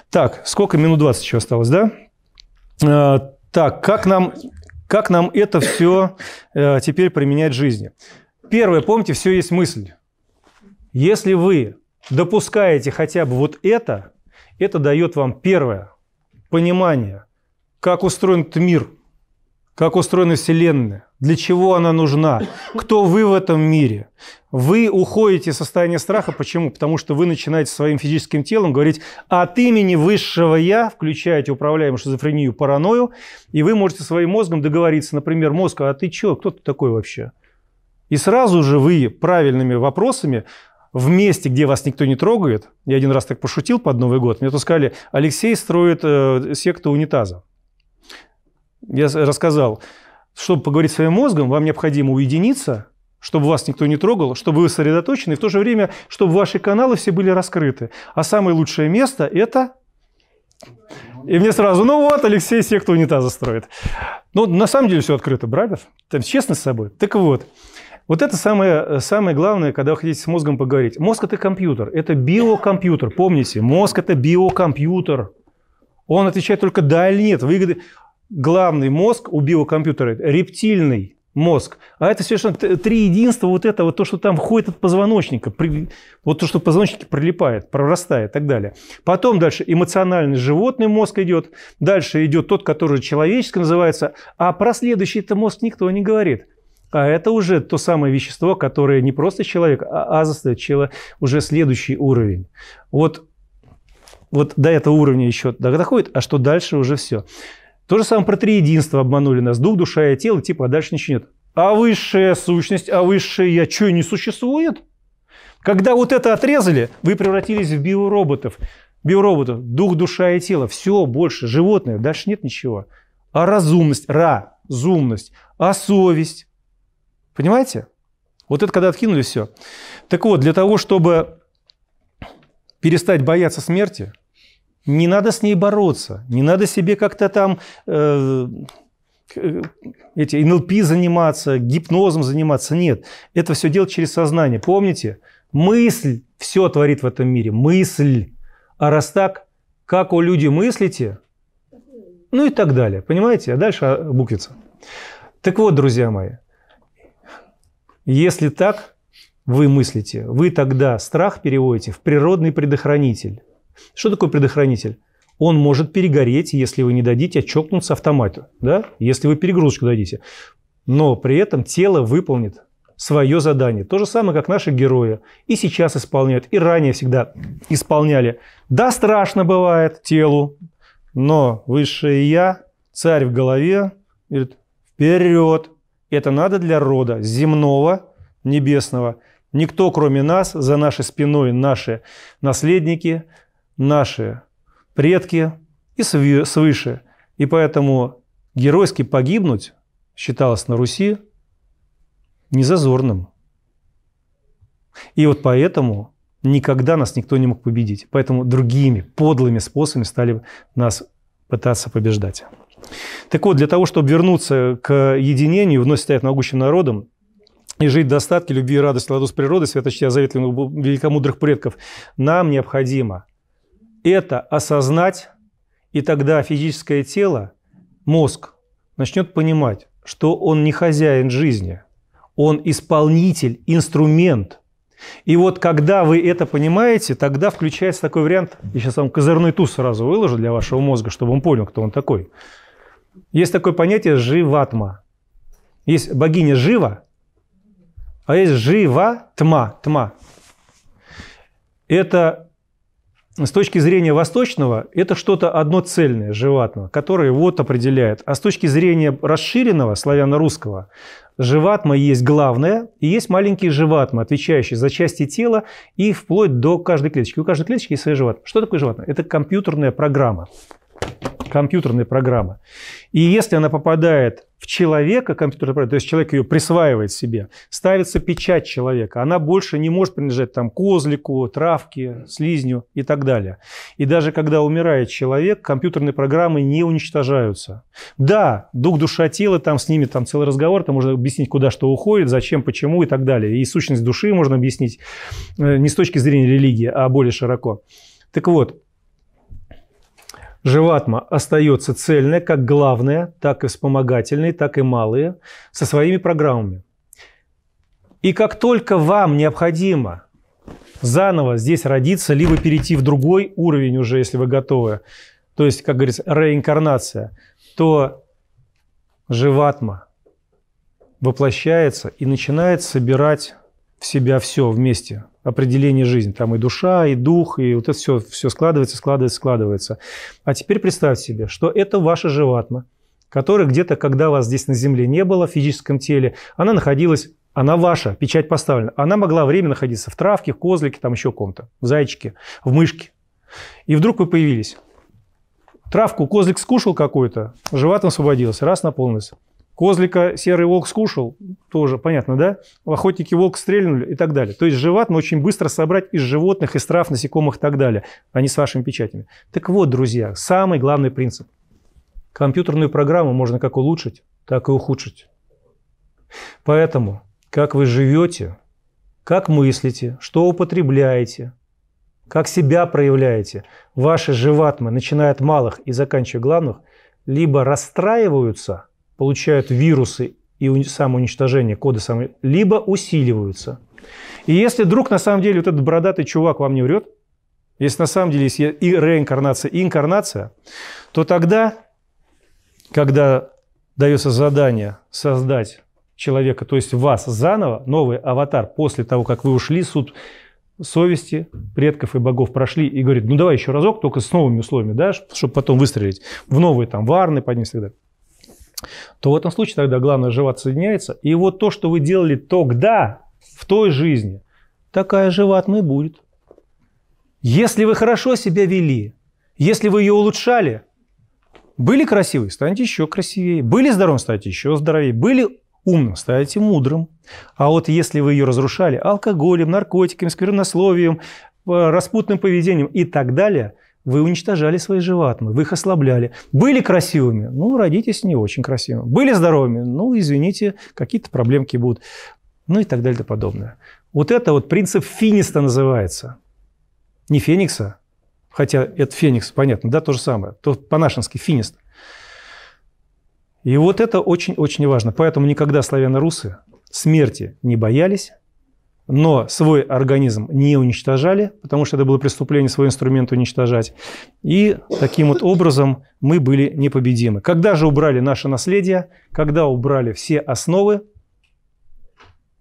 Так, сколько? Минут 20 еще осталось, да? А, так, как нам, как нам это все э, теперь применять в жизни? Первое, помните, все есть мысль. Если вы допускаете хотя бы вот это, это дает вам первое понимание, как устроен этот мир – как устроена Вселенная, для чего она нужна, кто вы в этом мире. Вы уходите из состояния страха. Почему? Потому что вы начинаете своим физическим телом говорить от имени высшего «я», включаете управляемую шизофрению, паранойю, и вы можете своим мозгом договориться, например, мозг, а ты что? кто ты такой вообще? И сразу же вы правильными вопросами в месте, где вас никто не трогает, я один раз так пошутил под Новый год, мне тут сказали, Алексей строит э, секту унитаза я рассказал, чтобы поговорить своим мозгом, вам необходимо уединиться, чтобы вас никто не трогал, чтобы вы сосредоточены, и в то же время, чтобы ваши каналы все были раскрыты. А самое лучшее место – это и мне сразу, ну вот, Алексей секту унитаза строит. Ну, на самом деле все открыто, брали. Там честно с собой. Так вот, вот это самое, самое главное, когда вы хотите с мозгом поговорить. Мозг – это компьютер, это биокомпьютер. Помните, мозг – это биокомпьютер. Он отвечает только да или нет. Выгоды главный мозг у биокомпьютера – рептильный мозг. А это совершенно три единства, вот этого, то, что там ходит от позвоночника, при, вот то, что в позвоночнике прилипает, прорастает и так далее. Потом дальше эмоциональный животный мозг идет, дальше идет тот, который человеческий называется, а про следующий это мозг никто не говорит. А это уже то самое вещество, которое не просто человек, а азостоит человек, уже следующий уровень. Вот, вот до этого уровня еще доходит, а что дальше уже все. То же самое про триединство обманули нас. Дух, душа и тело, типа, а дальше ничего нет. А высшая сущность, а высшее я, что, не существует? Когда вот это отрезали, вы превратились в биороботов. Биороботов, дух, душа и тело. Все, больше, животное, дальше нет ничего. А разумность, разумность, а совесть. Понимаете? Вот это когда откинули все. Так вот, для того, чтобы перестать бояться смерти – не надо с ней бороться, не надо себе как-то там э, э эти НЛП заниматься, гипнозом заниматься. Нет, это все делать через сознание. Помните, мысль все творит в этом мире. Мысль. А раз так, как у люди мыслите, ну и так далее. Понимаете? А дальше буквица. Так вот, друзья мои, если так вы мыслите, вы тогда страх переводите в природный предохранитель. Что такое предохранитель? Он может перегореть, если вы не дадите чокнуться автомату, да? если вы перегрузочку дадите. Но при этом тело выполнит свое задание. То же самое, как наши герои. И сейчас исполняют, и ранее всегда исполняли. Да, страшно бывает телу, но высшее я, царь в голове, говорит, вперед. Это надо для рода земного, небесного. Никто, кроме нас, за нашей спиной наши наследники, наши предки и свыше. И поэтому геройски погибнуть считалось на Руси незазорным. И вот поэтому никогда нас никто не мог победить. Поэтому другими подлыми способами стали нас пытаться побеждать. Так вот, для того, чтобы вернуться к единению, вновь стать могущим народом, и жить в достатке, любви и радости, ладу с природой, святочтя а заветленных великомудрых предков, нам необходимо это осознать, и тогда физическое тело, мозг, начнет понимать, что он не хозяин жизни, он исполнитель, инструмент. И вот когда вы это понимаете, тогда включается такой вариант, я сейчас вам козырной туз сразу выложу для вашего мозга, чтобы он понял, кто он такой. Есть такое понятие «живатма». Есть богиня жива, а есть жива тма. Тма. Это с точки зрения восточного это что-то одно одноцельное живатного, которое вот определяет. А с точки зрения расширенного славяно-русского животма есть главное и есть маленькие животмы, отвечающие за части тела и вплоть до каждой клеточки. У каждой клеточки есть своя живатма. Что такое живатма? Это компьютерная программа, компьютерная программа И если она попадает в человека, компьютерная программа, то есть человек ее присваивает себе, ставится печать человека, она больше не может принадлежать там козлику, травке, слизню и так далее. И даже когда умирает человек, компьютерные программы не уничтожаются. Да, дух, душа, тело, там с ними там целый разговор, там можно объяснить, куда что уходит, зачем, почему и так далее. И сущность души можно объяснить э, не с точки зрения религии, а более широко. Так вот, Живатма остается цельная, как главная, так и вспомогательные, так и малые, со своими программами. И как только вам необходимо заново здесь родиться, либо перейти в другой уровень уже, если вы готовы, то есть, как говорится, реинкарнация, то живатма воплощается и начинает собирать в себя все вместе – определение жизни. Там и душа, и дух, и вот это все, все складывается, складывается, складывается. А теперь представьте себе, что это ваша живатма, которая где-то, когда вас здесь на Земле не было, в физическом теле, она находилась она ваша, печать поставлена. Она могла время находиться в травке, в козлике, там еще ком-то, в зайчике, в мышке. И вдруг вы появились. Травку козлик скушал какую-то, животом освободился, раз наполнился. Козлика серый волк скушал, тоже понятно, да? Охотники волк стрельнули и так далее. То есть животных очень быстро собрать из животных, из трав, насекомых и так далее, а не с вашими печатями. Так вот, друзья, самый главный принцип. Компьютерную программу можно как улучшить, так и ухудшить. Поэтому, как вы живете, как мыслите, что употребляете, как себя проявляете, ваши живатмы, начиная от малых и заканчивая главных, либо расстраиваются – получают вирусы и самоуничтожение, коды само... либо усиливаются. И если вдруг на самом деле вот этот бородатый чувак вам не врет, если на самом деле есть и реинкарнация, и инкарнация, то тогда, когда дается задание создать человека, то есть вас заново, новый аватар, после того, как вы ушли, суд совести предков и богов прошли и говорит, ну давай еще разок, только с новыми условиями, да, чтобы потом выстрелить в новые там варны поднять и так далее то в этом случае тогда главное жива соединяется И вот то, что вы делали тогда, в той жизни, такая жива и будет. Если вы хорошо себя вели, если вы ее улучшали, были красивы, станьте еще красивее. Были здоровым, станьте еще здоровее. Были умным, станьте мудрым. А вот если вы ее разрушали алкоголем, наркотиками, сквернословием, э, распутным поведением и так далее – вы уничтожали свои животные, вы их ослабляли. Были красивыми? Ну, родитесь не очень красивыми. Были здоровыми? Ну, извините, какие-то проблемки будут. Ну и так далее и подобное. Вот это вот принцип финиста называется. Не феникса, хотя это феникс, понятно, да, то же самое. То по-нашенски финист. И вот это очень-очень важно. Поэтому никогда славяно-русы смерти не боялись, но свой организм не уничтожали, потому что это было преступление свой инструмент уничтожать. И таким вот образом мы были непобедимы. Когда же убрали наше наследие, когда убрали все основы,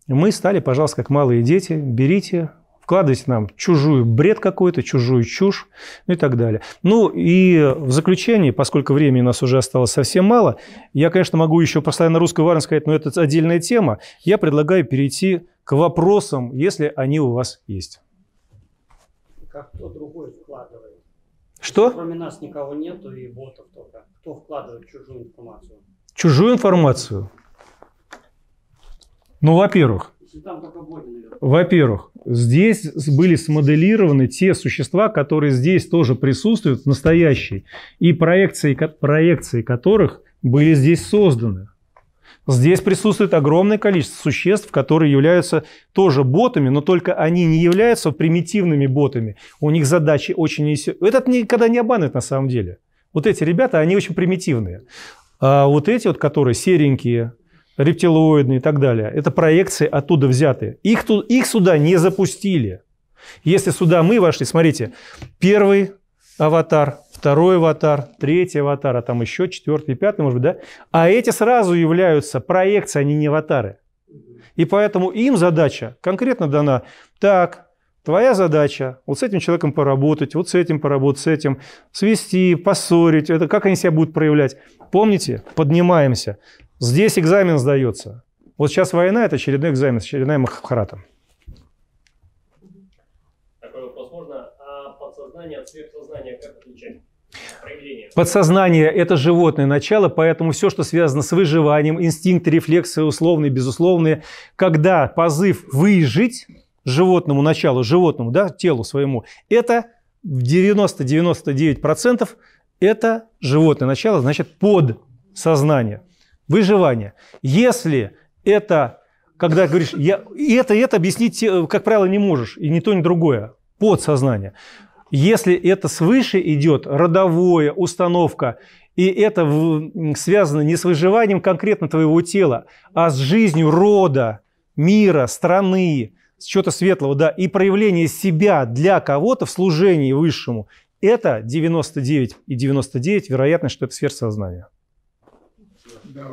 мы стали, пожалуйста, как малые дети, берите, вкладывайте нам чужую бред какой-то, чужую чушь ну и так далее. Ну и в заключение, поскольку времени у нас уже осталось совсем мало, я, конечно, могу еще постоянно славяно-русскую варварность сказать, но это отдельная тема, я предлагаю перейти к вопросам, если они у вас есть. Как кто другой вкладывает? Что? Если кроме нас никого нету и ботов только. Кто вкладывает чужую информацию? Чужую информацию? Ну, во-первых, во-первых, здесь были смоделированы те существа, которые здесь тоже присутствуют, настоящие, и проекции, проекции которых были здесь созданы. Здесь присутствует огромное количество существ, которые являются тоже ботами, но только они не являются примитивными ботами. У них задачи очень... Этот никогда не обманывает на самом деле. Вот эти ребята, они очень примитивные. А вот эти вот, которые серенькие, рептилоидные и так далее, это проекции оттуда взятые. Их, тут, их сюда не запустили. Если сюда мы вошли, смотрите, первый аватар, второй аватар, третий аватар, а там еще четвертый, пятый, может быть, да? А эти сразу являются проекции, они не аватары. И поэтому им задача конкретно дана. Так, твоя задача вот с этим человеком поработать, вот с этим поработать, с этим, свести, поссорить. Это как они себя будут проявлять? Помните, поднимаемся. Здесь экзамен сдается. Вот сейчас война – это очередной экзамен, очередная махарата. Такой вопрос можно? А подсознание от сверхсознания как Подсознание – это животное начало, поэтому все, что связано с выживанием, инстинкты, рефлексы условные, безусловные, когда позыв «выжить» животному началу, животному, да, телу своему, это в 90-99% это животное начало, значит, подсознание, выживание. Если это, когда говоришь, я, и это, и это объяснить, э, как правило, не можешь, и ни то, ни другое, подсознание – если это свыше идет, родовое, установка, и это связано не с выживанием конкретно твоего тела, а с жизнью рода, мира, страны, с чего-то светлого, да, и проявление себя для кого-то в служении высшему, это 99 и 99 вероятность, что это сверхсознание. Да,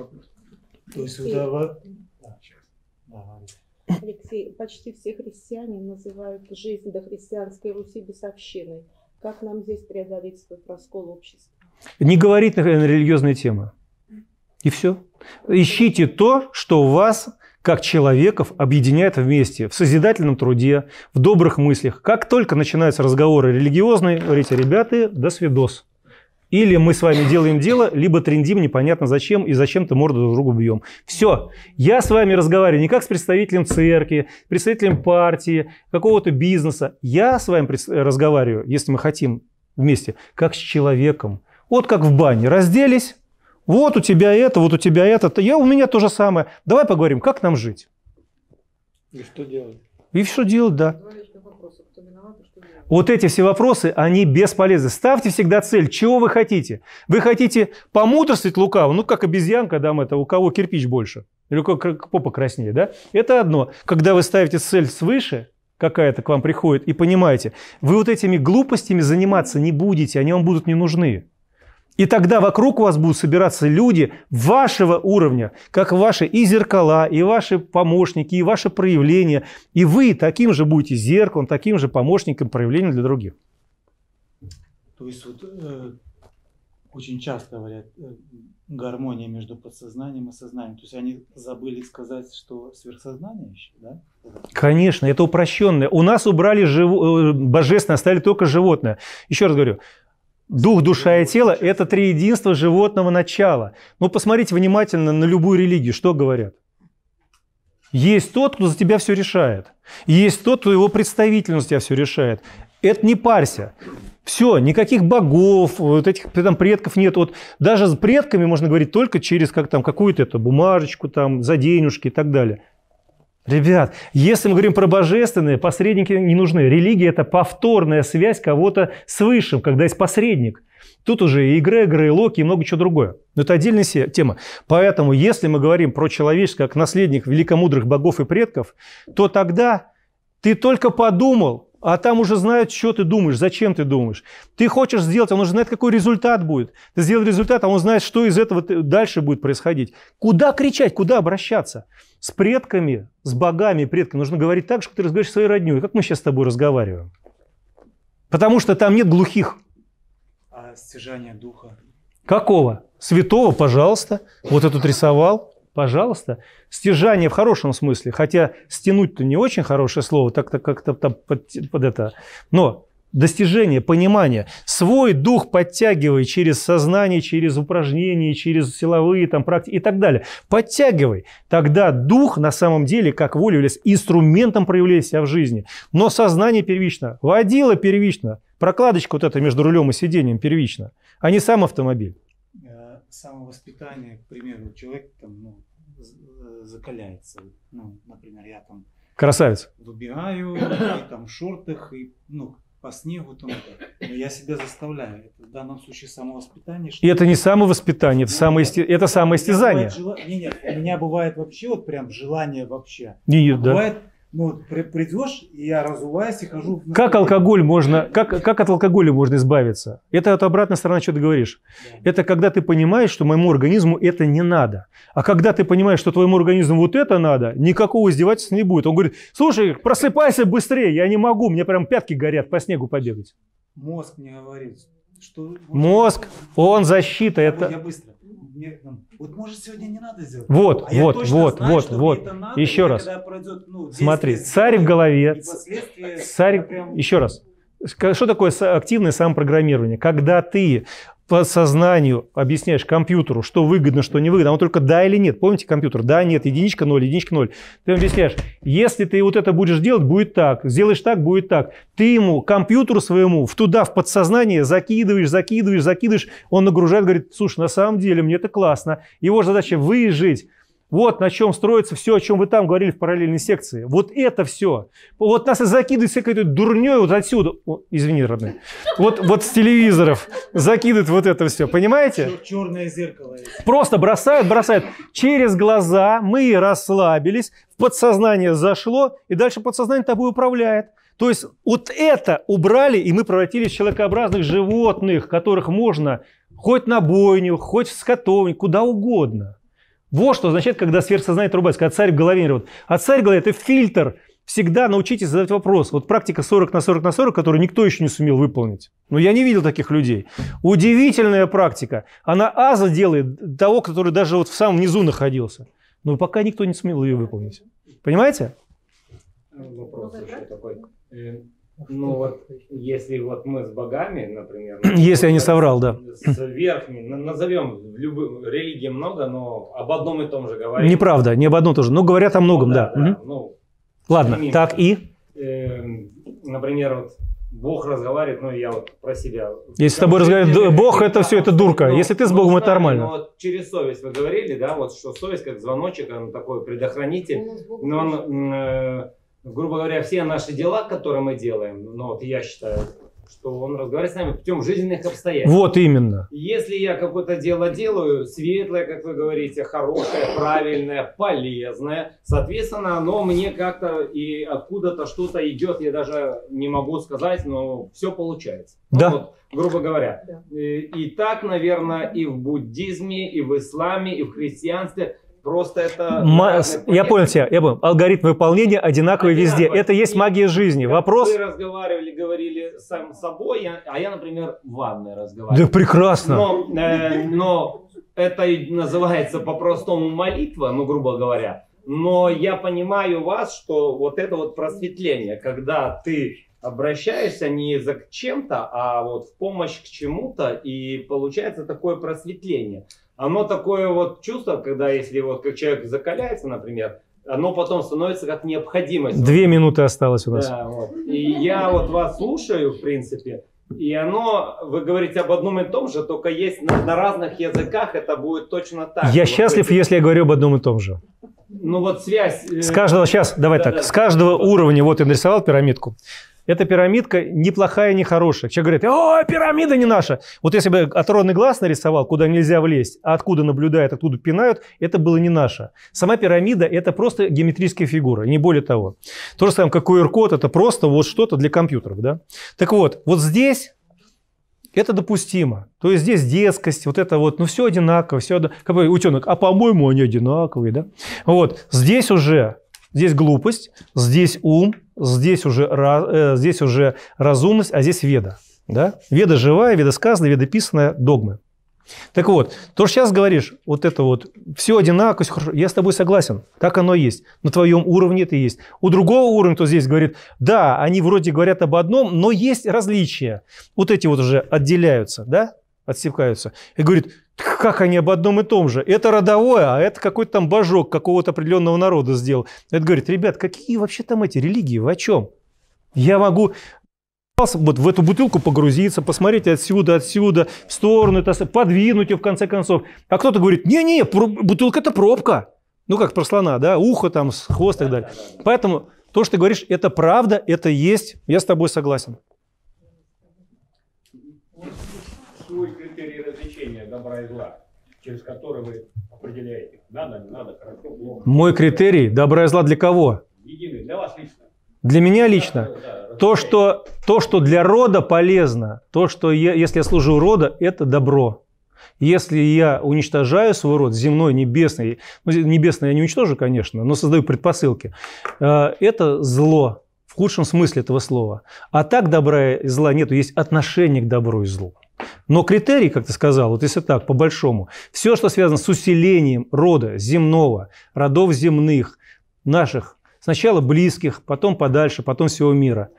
То есть, да, Алексей, почти все христиане называют жизнь до христианской Руси бесовщиной. Как нам здесь преодолеть этот раскол общества? Не говорить на религиозные темы. И все. Ищите то, что у вас как человеков объединяет вместе в созидательном труде, в добрых мыслях. Как только начинаются разговоры религиозные, говорите, ребята, до свидос. Или мы с вами делаем дело, либо трендим непонятно зачем и зачем-то морду друг другу бьем. Все. Я с вами разговариваю не как с представителем церкви, представителем партии, какого-то бизнеса. Я с вами разговариваю, если мы хотим вместе, как с человеком. Вот как в бане. Разделись, вот у тебя это, вот у тебя это. Я, у меня то же самое. Давай поговорим, как нам жить. И что делать? И что делать, да. Вот эти все вопросы, они бесполезны. Ставьте всегда цель, чего вы хотите. Вы хотите помудрствовать лукаво, ну как обезьянка, там это, у кого кирпич больше, или как попа краснее, да? Это одно. Когда вы ставите цель свыше, какая-то к вам приходит, и понимаете, вы вот этими глупостями заниматься не будете, они вам будут не нужны. И тогда вокруг вас будут собираться люди вашего уровня, как ваши и зеркала, и ваши помощники, и ваши проявления. И вы таким же будете зеркалом, таким же помощником проявления для других. То есть вот э, очень часто говорят э, гармония между подсознанием и сознанием. То есть они забыли сказать, что сверхсознание еще, да? Конечно, это упрощенное. У нас убрали жив... Э, божественное, оставили только животное. Еще раз говорю, Дух, душа и тело – это три единства животного начала. Но ну, посмотрите внимательно на любую религию, что говорят. Есть тот, кто за тебя все решает. Есть тот, кто его представительность тебя все решает. Это не парься. Все, никаких богов, вот этих там предков нет. Вот даже с предками можно говорить только через как, там, какую-то эту бумажечку, там, за денежки и так далее. Ребят, если мы говорим про божественное, посредники не нужны. Религия – это повторная связь кого-то с высшим, когда есть посредник. Тут уже и эгрегоры, и локи, и много чего другое. Но это отдельная тема. Поэтому, если мы говорим про человеческое как наследник великомудрых богов и предков, то тогда ты только подумал, а там уже знают, что ты думаешь, зачем ты думаешь. Ты хочешь сделать, он уже знает, какой результат будет. Ты сделал результат, а он знает, что из этого дальше будет происходить. Куда кричать, куда обращаться? С предками, с богами предками нужно говорить так, что ты разговариваешь с своей родней. Как мы сейчас с тобой разговариваем? Потому что там нет глухих. А стяжание духа? Какого? Святого, пожалуйста. Вот этот рисовал пожалуйста. Стяжание в хорошем смысле, хотя стянуть-то не очень хорошее слово, так-то как-то там под, под это. Но достижение, понимание. Свой дух подтягивай через сознание, через упражнения, через силовые там, практики и так далее. Подтягивай. Тогда дух на самом деле, как воля является инструментом проявления себя в жизни. Но сознание первично, водила первично, прокладочка вот эта между рулем и сиденьем первично, а не сам автомобиль. Э, самовоспитание, к примеру, человек там, ну, Э, закаляется. Ну, например, я там Красавец. выбираю, и там в шортах, и ну, по снегу там. Но я себя заставляю. Это в данном случае самовоспитание. И это не самовоспитание, это, ну, самоисти... это самоистязание. Жел... нет, у меня бывает вообще вот прям желание вообще. нет, а да. Бывает ну, придешь, и я разуваюсь и хожу. В... Как алкоголь можно, как, как от алкоголя можно избавиться? Это от обратной стороны, что ты говоришь. Да. Это когда ты понимаешь, что моему организму это не надо. А когда ты понимаешь, что твоему организму вот это надо, никакого издевательства не будет. Он говорит, слушай, просыпайся быстрее, я не могу, мне прям пятки горят по снегу побегать. Мозг мне говорит, что... Мозг, он защита. Я это... Я быстро там, вот может сегодня не надо сделать. Вот, а вот, вот, знаю, вот, вот. Надо, еще раз. Пройдет, ну, Смотри, царь в голове. Царь, прям... еще раз. Что такое активное самопрограммирование? Когда ты по сознанию объясняешь компьютеру, что выгодно, что не выгодно, а он только да или нет. Помните компьютер? Да, нет, единичка, ноль, единичка, ноль. Ты ему объясняешь, если ты вот это будешь делать, будет так, сделаешь так, будет так. Ты ему, компьютеру своему, в туда, в подсознание закидываешь, закидываешь, закидываешь, он нагружает, говорит, слушай, на самом деле мне это классно. Его задача выжить вот на чем строится все, о чем вы там говорили в параллельной секции. Вот это все. Вот нас и закидывают всякой этой дурней вот отсюда. О, извини, родные. Вот, вот с телевизоров закидывают вот это все. Понимаете? Черное зеркало. Просто бросают, бросают. Через глаза мы расслабились, в подсознание зашло, и дальше подсознание тобой управляет. То есть вот это убрали, и мы превратились в человекообразных животных, которых можно хоть на бойню, хоть в скотовник, куда угодно. Вот что означает, когда сверхсознание трубается, когда царь в голове не А царь говорит: это фильтр. Всегда научитесь задать вопрос. Вот практика 40 на 40 на 40, которую никто еще не сумел выполнить. Но ну, я не видел таких людей. Удивительная практика. Она аза делает того, который даже вот в самом низу находился. Но пока никто не сумел ее выполнить. Понимаете? Вопрос еще такой. Э, ну вот, если вот мы с богами, например... Если я не соврал, да. С верхним назовем, любым, религии много, но об одном и том же говорим. Неправда, не об одном и том же, но говорят о многом, ну, да. да. да. Угу. Ну, Ладно, примите. так и? Э, например, вот Бог разговаривает, ну я вот про себя. Если с тобой разговаривает Бог, это все, это дурка. Но, ну, Если ты с ну, Богом, это нормально. Но ну, вот через совесть вы говорили, да, вот что совесть как звоночек, он такой предохранитель, но он... Э, грубо говоря, все наши дела, которые мы делаем, но ну, вот я считаю, что он разговаривает с нами путем жизненных обстоятельств. Вот именно. Если я какое-то дело делаю, светлое, как вы говорите, хорошее, правильное, полезное, соответственно, оно мне как-то и откуда-то что-то идет, я даже не могу сказать, но все получается. Ну, да. Ну, вот, грубо говоря. Да. И, и так, наверное, и в буддизме, и в исламе, и в христианстве – Просто это... Ма- я понял тебя, я понял. Алгоритм выполнения одинаковый везде. Это есть магия жизни. Вопрос... Вы разговаривали, говорили сам с собой, я, а, а я, например, в ванной разговариваю. Да прекрасно. Но, э, но это называется по-простому молитва, ну, грубо говоря. Но я понимаю вас, что вот это вот просветление, когда ты обращаешься не за к чем-то, а вот в помощь к чему-то, и получается такое просветление оно такое вот чувство, когда если вот как человек закаляется, например, оно потом становится как необходимость. Две минуты осталось у нас. Да, вот. И я вот вас слушаю, в принципе, и оно, вы говорите об одном и том же, только есть на, на разных языках это будет точно так. Я вот счастлив, эти... если я говорю об одном и том же. Ну вот связь. Э, с каждого, сейчас, давай да, так, да. с каждого да. уровня, вот я нарисовал пирамидку эта пирамидка неплохая, не хорошая. Человек говорит, о, пирамида не наша. Вот если бы оторванный глаз нарисовал, куда нельзя влезть, а откуда наблюдают, откуда пинают, это было не наша. Сама пирамида – это просто геометрическая фигура, не более того. То же самое, как QR-код, это просто вот что-то для компьютеров. Да? Так вот, вот здесь это допустимо. То есть здесь детскость, вот это вот, ну все одинаково, все Как бы утенок, а по-моему они одинаковые, да? Вот, здесь уже, здесь глупость, здесь ум, здесь уже, э, здесь уже разумность, а здесь веда. Да? Веда живая, веда сказанная, веда писанная, догмы. Так вот, то, что сейчас говоришь, вот это вот, все одинаково, все хорошо, я с тобой согласен, так оно есть, на твоем уровне это есть. У другого уровня, кто здесь говорит, да, они вроде говорят об одном, но есть различия. Вот эти вот уже отделяются, да, отсекаются. И говорит, как они об одном и том же? Это родовое, а это какой-то там божок какого-то определенного народа сделал. Это говорит, ребят, какие вообще там эти религии? Вы о чем? Я могу вот в эту бутылку погрузиться, посмотреть отсюда, отсюда, в сторону, подвинуть ее в конце концов. А кто-то говорит, не-не, бутылка – это пробка. Ну, как про слона, да, ухо там, хвост и так далее. Поэтому то, что ты говоришь, это правда, это есть, я с тобой согласен. добра через который вы определяете, надо, не надо, хорошо, плохо. Мой критерий – добра и зла для кого? Единый, для вас лично. Для меня лично. Да, да, то, что, то, что для рода полезно, то, что я, если я служу рода, это добро. Если я уничтожаю свой род, земной, небесный, ну, небесный я не уничтожу, конечно, но создаю предпосылки, э, это зло в худшем смысле этого слова. А так добра и зла нету, есть отношение к добру и злу. Но критерий, как ты сказал, вот если так, по-большому, все, что связано с усилением рода земного, родов земных, наших, сначала близких, потом подальше, потом всего мира,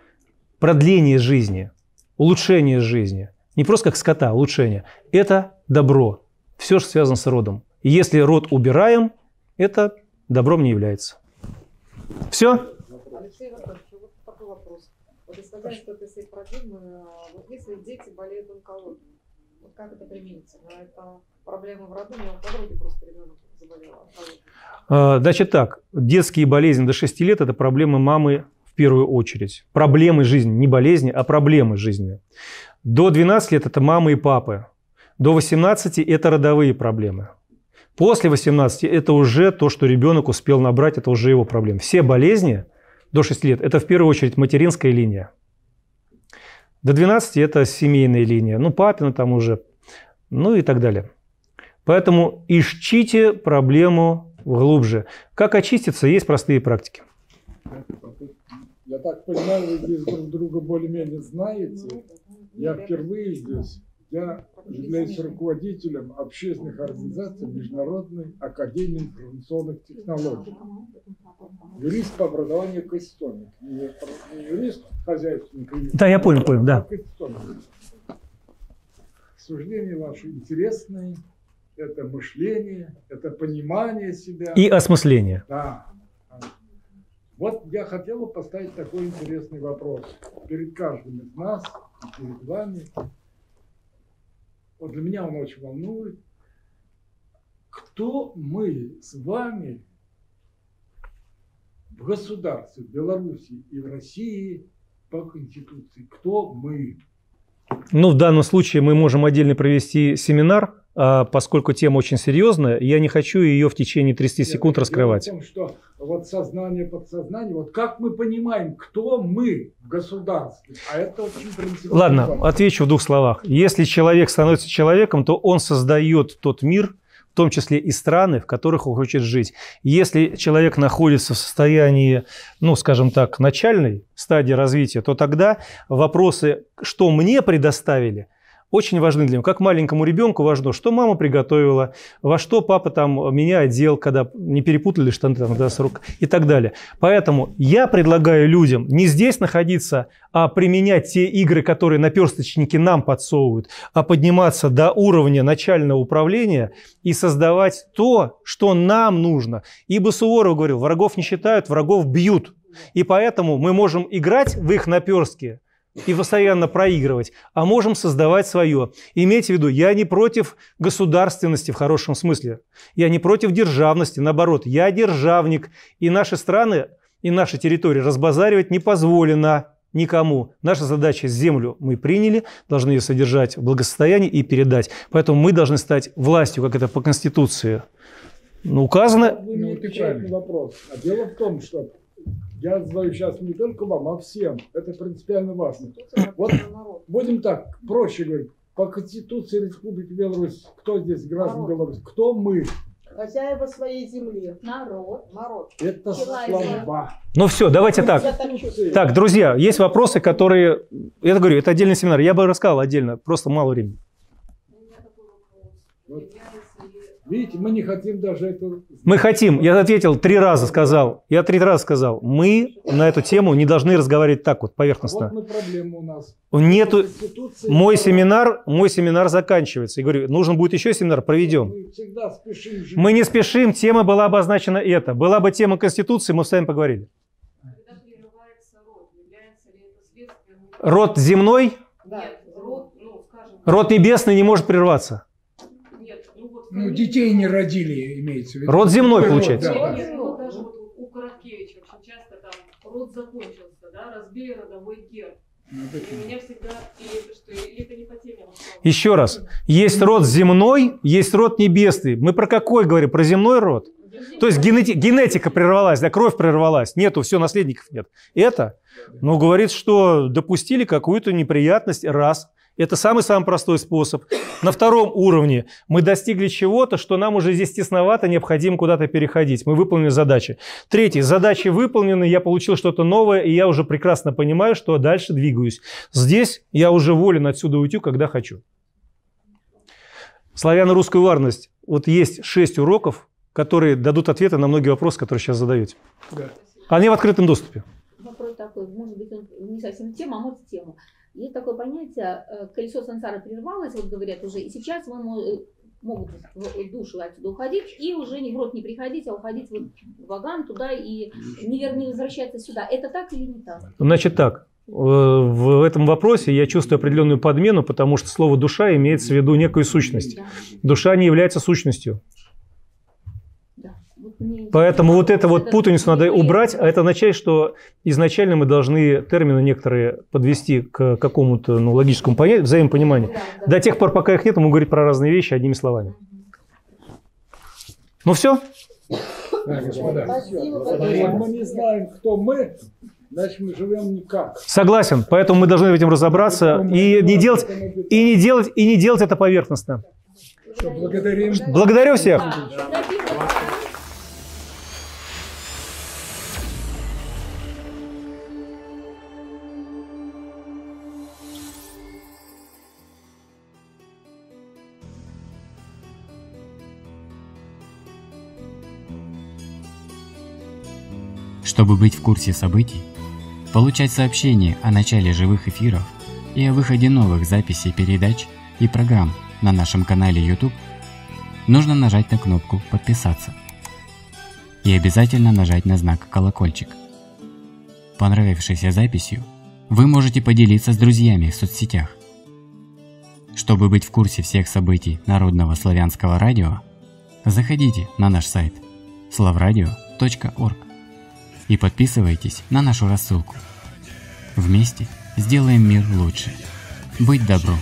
продление жизни, улучшение жизни, не просто как скота, а улучшение, это добро, все, что связано с родом. И если род убираем, это добром не является. Все? Вот что из этой парадигмы, э, вот если дети болеют онкологией, вот как это применится? Но ну, это проблема в роду, у меня подруги просто ребенок заболела онкологией. А, значит так, детские болезни до 6 лет – это проблемы мамы в первую очередь. Проблемы жизни, не болезни, а проблемы жизни. До 12 лет это мамы и папы. До 18 это родовые проблемы. После 18 это уже то, что ребенок успел набрать, это уже его проблемы. Все болезни – до 6 лет, это в первую очередь материнская линия. До 12 это семейная линия, ну, папина там уже, ну и так далее. Поэтому ищите проблему глубже. Как очиститься, есть простые практики. Я так понимаю, вы здесь друг друга более-менее знаете. Я впервые здесь. Я являюсь руководителем общественных организаций Международной Академии информационных технологий. Юрист по образованию Кастомик. Не, юрист, а хозяйственник. да, я понял, понял, да. Кастомик. Суждения ваши интересные. Это мышление, это понимание себя. И осмысление. Да. Вот я хотел бы поставить такой интересный вопрос перед каждым из нас, перед вами, вот для меня он очень волнует, кто мы с вами в государстве, в Беларуси и в России по Конституции, кто мы? Ну, в данном случае мы можем отдельно провести семинар а, поскольку тема очень серьезная, я не хочу ее в течение 30 секунд Нет, раскрывать. Тем, что вот сознание, подсознание, вот как мы понимаем, кто мы в государстве, а это очень принципиально. Ладно, вопрос. отвечу в двух словах. Если человек становится человеком, то он создает тот мир, в том числе и страны, в которых он хочет жить. Если человек находится в состоянии, ну, скажем так, начальной стадии развития, то тогда вопросы, что мне предоставили – очень важны для него. Как маленькому ребенку важно, что мама приготовила, во что папа там меня одел, когда не перепутали штаны там, да, с рук и так далее. Поэтому я предлагаю людям не здесь находиться, а применять те игры, которые наперсточники нам подсовывают, а подниматься до уровня начального управления и создавать то, что нам нужно. Ибо Суворов говорил, врагов не считают, врагов бьют. И поэтому мы можем играть в их наперстки, и постоянно проигрывать, а можем создавать свое. Имейте в виду, я не против государственности в хорошем смысле, я не против державности, наоборот, я державник, и наши страны, и наши территории разбазаривать не позволено никому. Наша задача – землю мы приняли, должны ее содержать в благосостоянии и передать. Поэтому мы должны стать властью, как это по Конституции ну, указано. Ну, ты вопрос. А дело в том, что я задаю сейчас не только вам, а всем. Это принципиально важно. Вот будем так, проще говорить. По Конституции Республики Беларусь, кто здесь граждан Беларусь? Кто мы? Хозяева своей земли. Народ. Народ. Это слава. Ну все, давайте так. Так, друзья, есть вопросы, которые... Я говорю, это отдельный семинар. Я бы рассказал отдельно, просто мало времени. Вот. Видите, мы не хотим даже этого. Мы хотим. Я ответил три раза, сказал. Я три раза сказал. Мы на эту тему не должны разговаривать так вот поверхностно. Вот мы проблема у нас. Нету. Мой семинар, мой семинар заканчивается. И говорю, нужен будет еще семинар, проведем. Мы всегда спешим. Мы не спешим. Тема была обозначена это. Была бы тема Конституции, мы с вами поговорили. Род земной? Да. Род, ну, скажем... род небесный не может прерваться. Ну, детей не родили, имеется в виду. Род земной, получается. Род, да, да. Ну, даже вот у Короткевича очень часто там род закончился, да, разбили родовой герб. Ну, Еще раз. Есть род земной, есть род небесный. Мы про какой говорим? Про земной род? То есть генети- генетика прервалась, да, кровь прервалась, нету, все, наследников нет. Это, ну, говорит, что допустили какую-то неприятность раз, это самый-самый простой способ. На втором уровне мы достигли чего-то, что нам уже здесь тесновато, необходимо куда-то переходить. Мы выполнили задачи. Третий. Задачи выполнены, я получил что-то новое, и я уже прекрасно понимаю, что дальше двигаюсь. Здесь я уже волен отсюда уйти, когда хочу. славяно русская варность. Вот есть шесть уроков, которые дадут ответы на многие вопросы, которые сейчас задаете. Да. Они в открытом доступе. Вопрос такой, может быть, он не совсем тема, а может тема. Есть такое понятие, э, колесо сансары прервалось, вот говорят уже, и сейчас вы э, могут э, души отсюда уходить и уже не в рот не приходить, а уходить вот в Ваган туда и не, не возвращаться сюда. Это так или не так? Значит так, в этом вопросе я чувствую определенную подмену, потому что слово «душа» имеется в виду некую сущность. Душа не является сущностью. Поэтому вот это вот путаницу надо убрать, а это означает, что изначально мы должны термины некоторые подвести к какому-то ну, логическому понятию, взаимопониманию. До тех пор, пока их нет, мы говорим про разные вещи одними словами. Ну все? Мы не знаем, кто мы, значит, мы живем никак. Согласен, поэтому мы должны этим разобраться и не делать, и не делать, и не делать это поверхностно. Благодарю всех. Чтобы быть в курсе событий, получать сообщения о начале живых эфиров и о выходе новых записей передач и программ на нашем канале YouTube, нужно нажать на кнопку «Подписаться» и обязательно нажать на знак «Колокольчик». Понравившейся записью вы можете поделиться с друзьями в соцсетях. Чтобы быть в курсе всех событий Народного славянского радио, заходите на наш сайт slavradio.org и подписывайтесь на нашу рассылку. Вместе сделаем мир лучше. Быть добро!